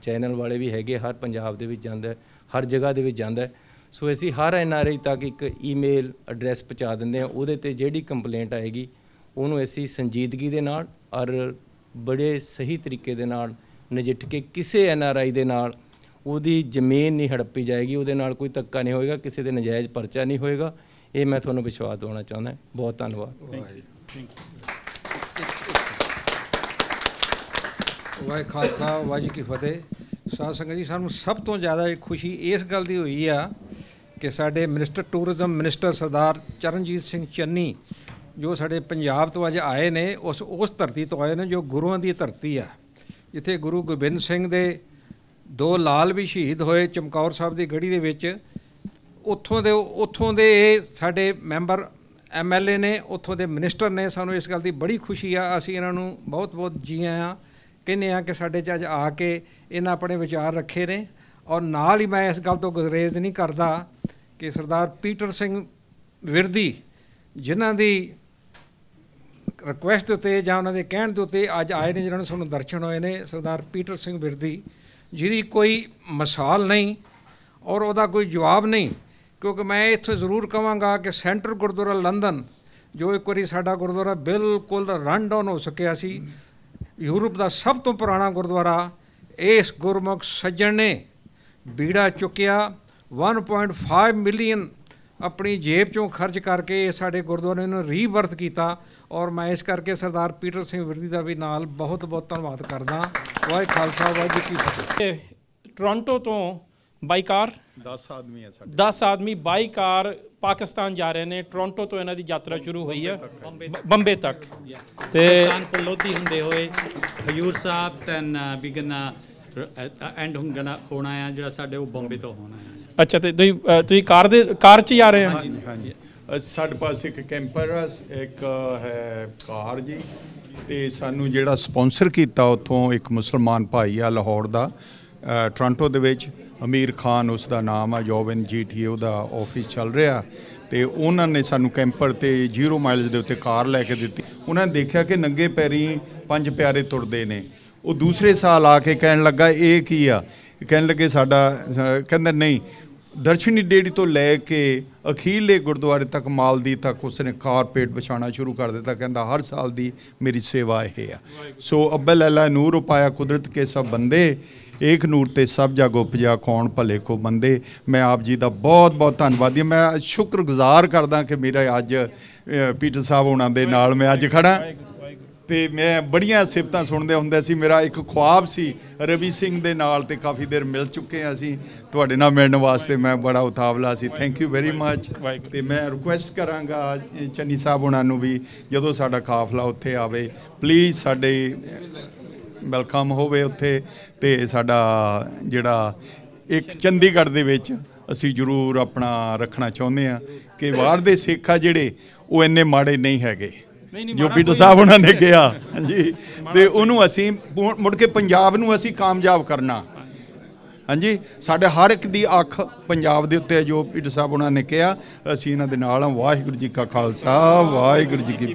Speaker 5: ਚੈਨਲ ਵਾਲੇ ਵੀ ਹੈਗੇ ਹਰ ਪੰਜਾਬ ਦੇ ਵਿੱਚ ਜਾਂਦਾ ਹਰ ਜਗ੍ਹਾ ਦੇ ਵਿੱਚ ਜਾਂਦਾ ਸੋ ਅਸੀਂ ਹਰ ਐਨ ਆਰ ਆਈ ਤੱਕ ਇੱਕ ਈਮੇਲ ਐਡਰੈਸ ਪਹੁੰਚਾ ਦਿੰਦੇ ਆ ਉਹਦੇ ਤੇ ਜਿਹੜੀ ਕੰਪਲੇਂਟ ਆਏਗੀ ਉਹਨੂੰ ਅਸੀਂ ਸੰਜੀਦਗੀ ਦੇ ਨਾਲ ਔਰ ਬੜੇ ਸਹੀ ਤਰੀਕੇ ਦੇ ਨਾਲ ਨਜਿੱਠ ਕੇ ਕਿਸੇ ਐਨਆਰਆਈ ਦੇ ਨਾਲ ਉਹਦੀ ਜ਼ਮੀਨ ਨਹੀਂ ਹੜੱਪੀ ਜਾਏਗੀ ਉਹਦੇ ਨਾਲ ਕੋਈ ਧੱਕਾ ਨਹੀਂ ਹੋਏਗਾ ਕਿਸੇ ਦੇ ਨਜਾਇਜ਼ ਪਰਚਾ ਨਹੀਂ ਹੋਏਗਾ ਇਹ ਮੈਂ ਤੁਹਾਨੂੰ ਵਿਸ਼ਵਾਸ ਦਿਵਾਉਣਾ ਚਾਹੁੰਦਾ ਬਹੁਤ ਧੰਨਵਾਦ
Speaker 1: thank you thank you
Speaker 7: Waheguru Khalsa Waheguru ਕੀ ਫਤਿਹ ਸਾਧ ਸੰਗਤ ਜੀ ਸਾਨੂੰ ਸਭ ਤੋਂ ਜ਼ਿਆਦਾ ਖੁਸ਼ੀ ਇਸ ਗੱਲ ਦੀ ਹੋਈ ਆ ਕਿ ਸਾਡੇ minister tourism minister Sardar Charanjit Singh Channi ਜੋ ਸਾਡੇ ਪੰਜਾਬ ਤੋਂ ਅੱਜ ਆਏ ਨੇ ਉਸ ਉਸ ਧਰਤੀ ਤੋਂ ਆਏ ਨੇ ਜੋ ਗੁਰੂਆਂ ਦੀ ਧਰਤੀ ਆ ਜਿੱਥੇ ਗੁਰੂ ਗੋਬਿੰਦ ਸਿੰਘ ਦੇ ਦੋ ਲਾਲ ਵੀ ਸ਼ਹੀਦ ਹੋਏ ਚਮਕੌਰ ਸਾਹਿਬ ਦੀ ਗੜੀ ਦੇ ਵਿੱਚ ਉੱਥੋਂ ਦੇ ਉੱਥੋਂ ਦੇ ਇਹ ਸਾਡੇ ਮੈਂਬਰ ਐਮਐਲਏ ਨੇ ਉੱਥੋਂ ਦੇ ਮਿਨਿਸਟਰ ਨੇ ਸਾਨੂੰ ਇਸ ਗੱਲ ਦੀ ਬੜੀ ਖੁਸ਼ੀ ਆ ਅਸੀਂ ਇਹਨਾਂ ਨੂੰ ਬਹੁਤ-ਬਹੁਤ ਜੀ ਆਇਆਂ ਕਹਿੰਦੇ ਆ ਕਿ ਸਾਡੇ ਚ ਅੱਜ ਆ ਕੇ ਇਹਨਾਂ ਆਪਣੇ ਵਿਚਾਰ ਰੱਖੇ ਨੇ ਔਰ ਨਾਲ ਹੀ ਮੈਂ ਇਸ ਗੱਲ ਤੋਂ ਗੁਰੇਜ਼ ਨਹੀਂ ਕਰਦਾ ਕਿ ਸਰਦਾਰ ਪੀਟਰ ਸਿੰਘ ਵਿਰਦੀ ਜਿਨ੍ਹਾਂ ਦੀ ਰਿਕੁਐਸਟ ਉਤੇ ਜਾਂ ਉਹਨਾਂ ਦੇ ਕਹਿਣ ਦੇ ਉਤੇ ਅੱਜ ਆਏ ਨੇ ਜਿਹਨਾਂ ਨੂੰ ਸਾਨੂੰ ਦਰਸ਼ਨ ਹੋਏ ਨੇ ਸਰਦਾਰ ਪੀਟਰ ਸਿੰਘ ਬਿਰਦੀ ਜਿਹਦੀ ਕੋਈ ਮਿਸਾਲ ਨਹੀਂ ਔਰ ਉਹਦਾ ਕੋਈ ਜਵਾਬ ਨਹੀਂ ਕਿਉਂਕਿ ਮੈਂ ਇੱਥੇ ਜ਼ਰੂਰ ਕਹਾਂਗਾ ਕਿ ਸੈਂਟਰ ਗੁਰਦੁਆਰਾ ਲੰਡਨ ਜੋ ਇੱਕ ਵਾਰੀ ਸਾਡਾ ਗੁਰਦੁਆਰਾ ਬਿਲਕੁਲ ਰਨ ਡਾਊਨ ਹੋ ਸਕਿਆ ਸੀ ਯੂਰਪ ਦਾ ਸਭ ਤੋਂ ਪੁਰਾਣਾ ਗੁਰਦੁਆਰਾ ਇਸ ਗੁਰਮੁਖ ਸੱਜਣ ਨੇ ਬੀੜਾ ਚੁੱਕਿਆ 1.5 ਮਿਲੀਅਨ ਆਪਣੀ ਜੇਬ ਚੋਂ ਖਰਚ ਕਰਕੇ ਸਾਡੇ ਗੁਰਦੁਆਰੇ ਨੂੰ ਰੀਬਰਥ ਕੀਤਾ ਔਰ ਮੈਂ ਇਸ ਕਰਕੇ ਸਰਦਾਰ ਪੀਟਰ ਸਿੰਘ ਵਿਰਦੀ ਦਾ ਵੀ ਨਾਲ ਬਹੁਤ ਬਹੁਤ ਧੰਨਵਾਦ ਕਰਦਾ ਵਾਹਿਗੁਰੂ ਖਾਲਸਾ ਵਾਹਿਗੁਰੂ ਕੀ ਫਤਿਹ ਟੋਰਾਂਟੋ ਤੋਂ
Speaker 4: ਬਾਈਕਾਰ 10 ਆਦਮੀ ਹੈ ਸਾਡੇ 10 ਆਦਮੀ ਬਾਈਕਾਰ ਪਾਕਿਸਤਾਨ ਜਾ ਰਹੇ ਨੇ ਟੋਰਾਂਟੋ ਤੋਂ ਇਹਨਾਂ ਦੀ ਯਾਤਰਾ ਸ਼ੁਰੂ ਹੋਈ ਹੈ
Speaker 2: ਬੰਬੇ ਤੱਕ ਤੇ ਕਾਨਪੁਰ ਲੋਧੀ ਹੁੰਦੇ ਹੋਏ ਹਯੂਰ ਸਾਹਿਬ ਤਨ ਬਿਗਨਾ ਐਂਡ ਹੁਣ ਹੋਣਾ ਆ ਜਿਹੜਾ ਸਾਡੇ ਉਹ ਬੰਬੇ ਤੋਂ ਹੋਣਾ ਹੈ
Speaker 4: ਅੱਛਾ ਤੇ
Speaker 3: ਤੁਸੀਂ ਤੁਸੀਂ ਕਾਰ ਦੇ ਕਾਰ 'ਚ ਜਾ ਰਹੇ ਹੋ ਹਾਂਜੀ ਹਾਂਜੀ ਸਾਡੇ ਪਾਸ ਇੱਕ ਕੈਂਪਰ ਇੱਕ ਹੈ ਕਾਰ ਜੀ ਤੇ ਸਾਨੂੰ ਜਿਹੜਾ ਸਪਾਂਸਰ ਕੀਤਾ ਉਥੋਂ ਇੱਕ ਮੁਸਲਮਾਨ ਭਾਈ ਆ ਲਾਹੌਰ ਦਾ ਟ੍ਰਾਂਟੋ ਦੇ ਵਿੱਚ ਅਮੀਰ ਖਾਨ ਉਸ ਦਾ ਨਾਮ ਆ ਜੋਬਨ ਜੀਟੀਓ ਦਾ ਆਫਿਸ ਚੱਲ ਰਿਹਾ ਤੇ ਉਹਨਾਂ ਨੇ ਸਾਨੂੰ ਕੈਂਪਰ ਤੇ 0 ਮਾਈਲਸ ਦੇ ਉੱਤੇ ਕਾਰ ਲੈ ਕੇ ਦਿੱਤੀ ਉਹਨਾਂ ਨੇ ਦੇਖਿਆ ਕਿ ਨੰਗੇ ਪੈਰੀ ਪੰਜ ਪਿਆਰੇ ਤੁਰਦੇ ਨੇ ਉਹ ਦੂਸਰੇ ਸਾਲ ਆ ਕੇ ਕਹਿਣ ਲੱਗਾ ਇਹ ਕੀ ਆ ਕਹਿਣ ਲੱਗੇ ਸਾਡਾ ਕਹਿੰਦੇ ਕਹਿੰਦਾ ਨਹੀਂ ਦਰਸ਼ਨੀ ਡੇੜੀ ਤੋਂ ਲੈ ਕੇ ਅਖੀਲੇ ਗੁਰਦੁਆਰੇ ਤੱਕ ਮਾਲਦੀ ਤੱਕ ਉਸਨੇ ਕਾਰਪੇਟ ਵਿਛਾਣਾ ਸ਼ੁਰੂ ਕਰ ਦਿੱਤਾ ਕਹਿੰਦਾ ਹਰ ਸਾਲ ਦੀ ਮੇਰੀ ਸੇਵਾ ਇਹ ਆ ਸੋ ਅੱਬਲ ਅੱਲਾ ਨੂਰ ਉਪਾਇਆ ਕੁਦਰਤ ਕੇ ਸਭ ਬੰਦੇ ਏਕ ਨੂਰ ਤੇ ਸਭ ਜਾਗੋ ਉਪਜਾ ਕੌਣ ਭਲੇ ਕੋ ਬੰਦੇ ਮੈਂ ਆਪ ਜੀ ਦਾ ਬਹੁਤ ਬਹੁਤ ਧੰਨਵਾਦੀ ਮੈਂ ਸ਼ੁਕਰਗੁਜ਼ਾਰ ਕਰਦਾ ਕਿ ਮੇਰਾ ਅੱਜ ਪੀਟਰ ਸਾਹਿਬ ਉਹਨਾਂ ਦੇ ਨਾਲ ਮੈਂ ਅੱਜ ਖੜਾ ਤੇ ਮੈਂ ਬੜੀਆਂ ਸਿਫਤਾਂ ਸੁਣਦੇ ਹੁੰਦੇ ਸੀ ਮੇਰਾ ਇੱਕ ਖੁਆਬ ਸੀ ਰਵੀ ਸਿੰਘ ਦੇ ਨਾਲ ਤੇ ਕਾਫੀ ਦੇਰ ਮਿਲ ਚੁੱਕੇ ਆ ਅਸੀਂ ਤੁਹਾਡੇ ਨਾਲ ਮਿਲਣ ਵਾਸਤੇ ਮੈਂ ਬੜਾ ਉਤਾਵਲਾ ਸੀ ਥੈਂਕ ਯੂ ਵੈਰੀ ਮੱਚ ਤੇ ਮੈਂ ਰਿਕੁਐਸਟ ਕਰਾਂਗਾ ਚੰਨੀ ਸਾਹਿਬ ਉਹਨਾਂ ਨੂੰ ਵੀ ਜਦੋਂ ਸਾਡਾ ਕਾਫਲਾ ਉੱਥੇ ਆਵੇ ਪਲੀਜ਼ ਸਾਡੇ ਵੈਲਕਮ ਹੋਵੇ ਉੱਥੇ ਤੇ ਸਾਡਾ ਜਿਹੜਾ ਇੱਕ ਚੰਡੀਗੜ੍ਹ ਦੇ ਵਿੱਚ ਅਸੀਂ ਜ਼ਰੂਰ ਆਪਣਾ ਰੱਖਣਾ ਚਾਹੁੰਦੇ ਆ ਕਿ ਬਾਹਰ ਦੇ ਸੇਖਾ ਜਿਹੜੇ ਉਹ ਇੰਨੇ ਮਾੜੇ ਨਹੀਂ ਹੈਗੇ ਜੋਪੀਟੋ ਸਾਹਿਬ ਉਹਨਾਂ ਨੇ ਕਿਹਾ ਹਾਂਜੀ ਤੇ ਉਹਨੂੰ ਅਸੀਂ ਮੁੜ ਕੇ ਪੰਜਾਬ ਨੂੰ ਅਸੀਂ ਕਾਮਯਾਬ ਕਰਨਾ ਹਾਂਜੀ ਸਾਡੇ ਹਰ ਇੱਕ ਦੀ ਅੱਖ ਪੰਜਾਬ ਦੇ ਉੱਤੇ ਜੋ ਪੀਟਰ ਸਾਹਿਬ ਉਹਨਾਂ ਨੇ ਕਿਹਾ ਅਸੀਂ ਇਹਨਾਂ ਦੇ ਨਾਲ ਆ ਵਾਹਿਗੁਰੂ ਜੀ ਕਾ ਖਾਲਸਾ ਵਾਹਿਗੁਰੂ ਜੀ ਕੀ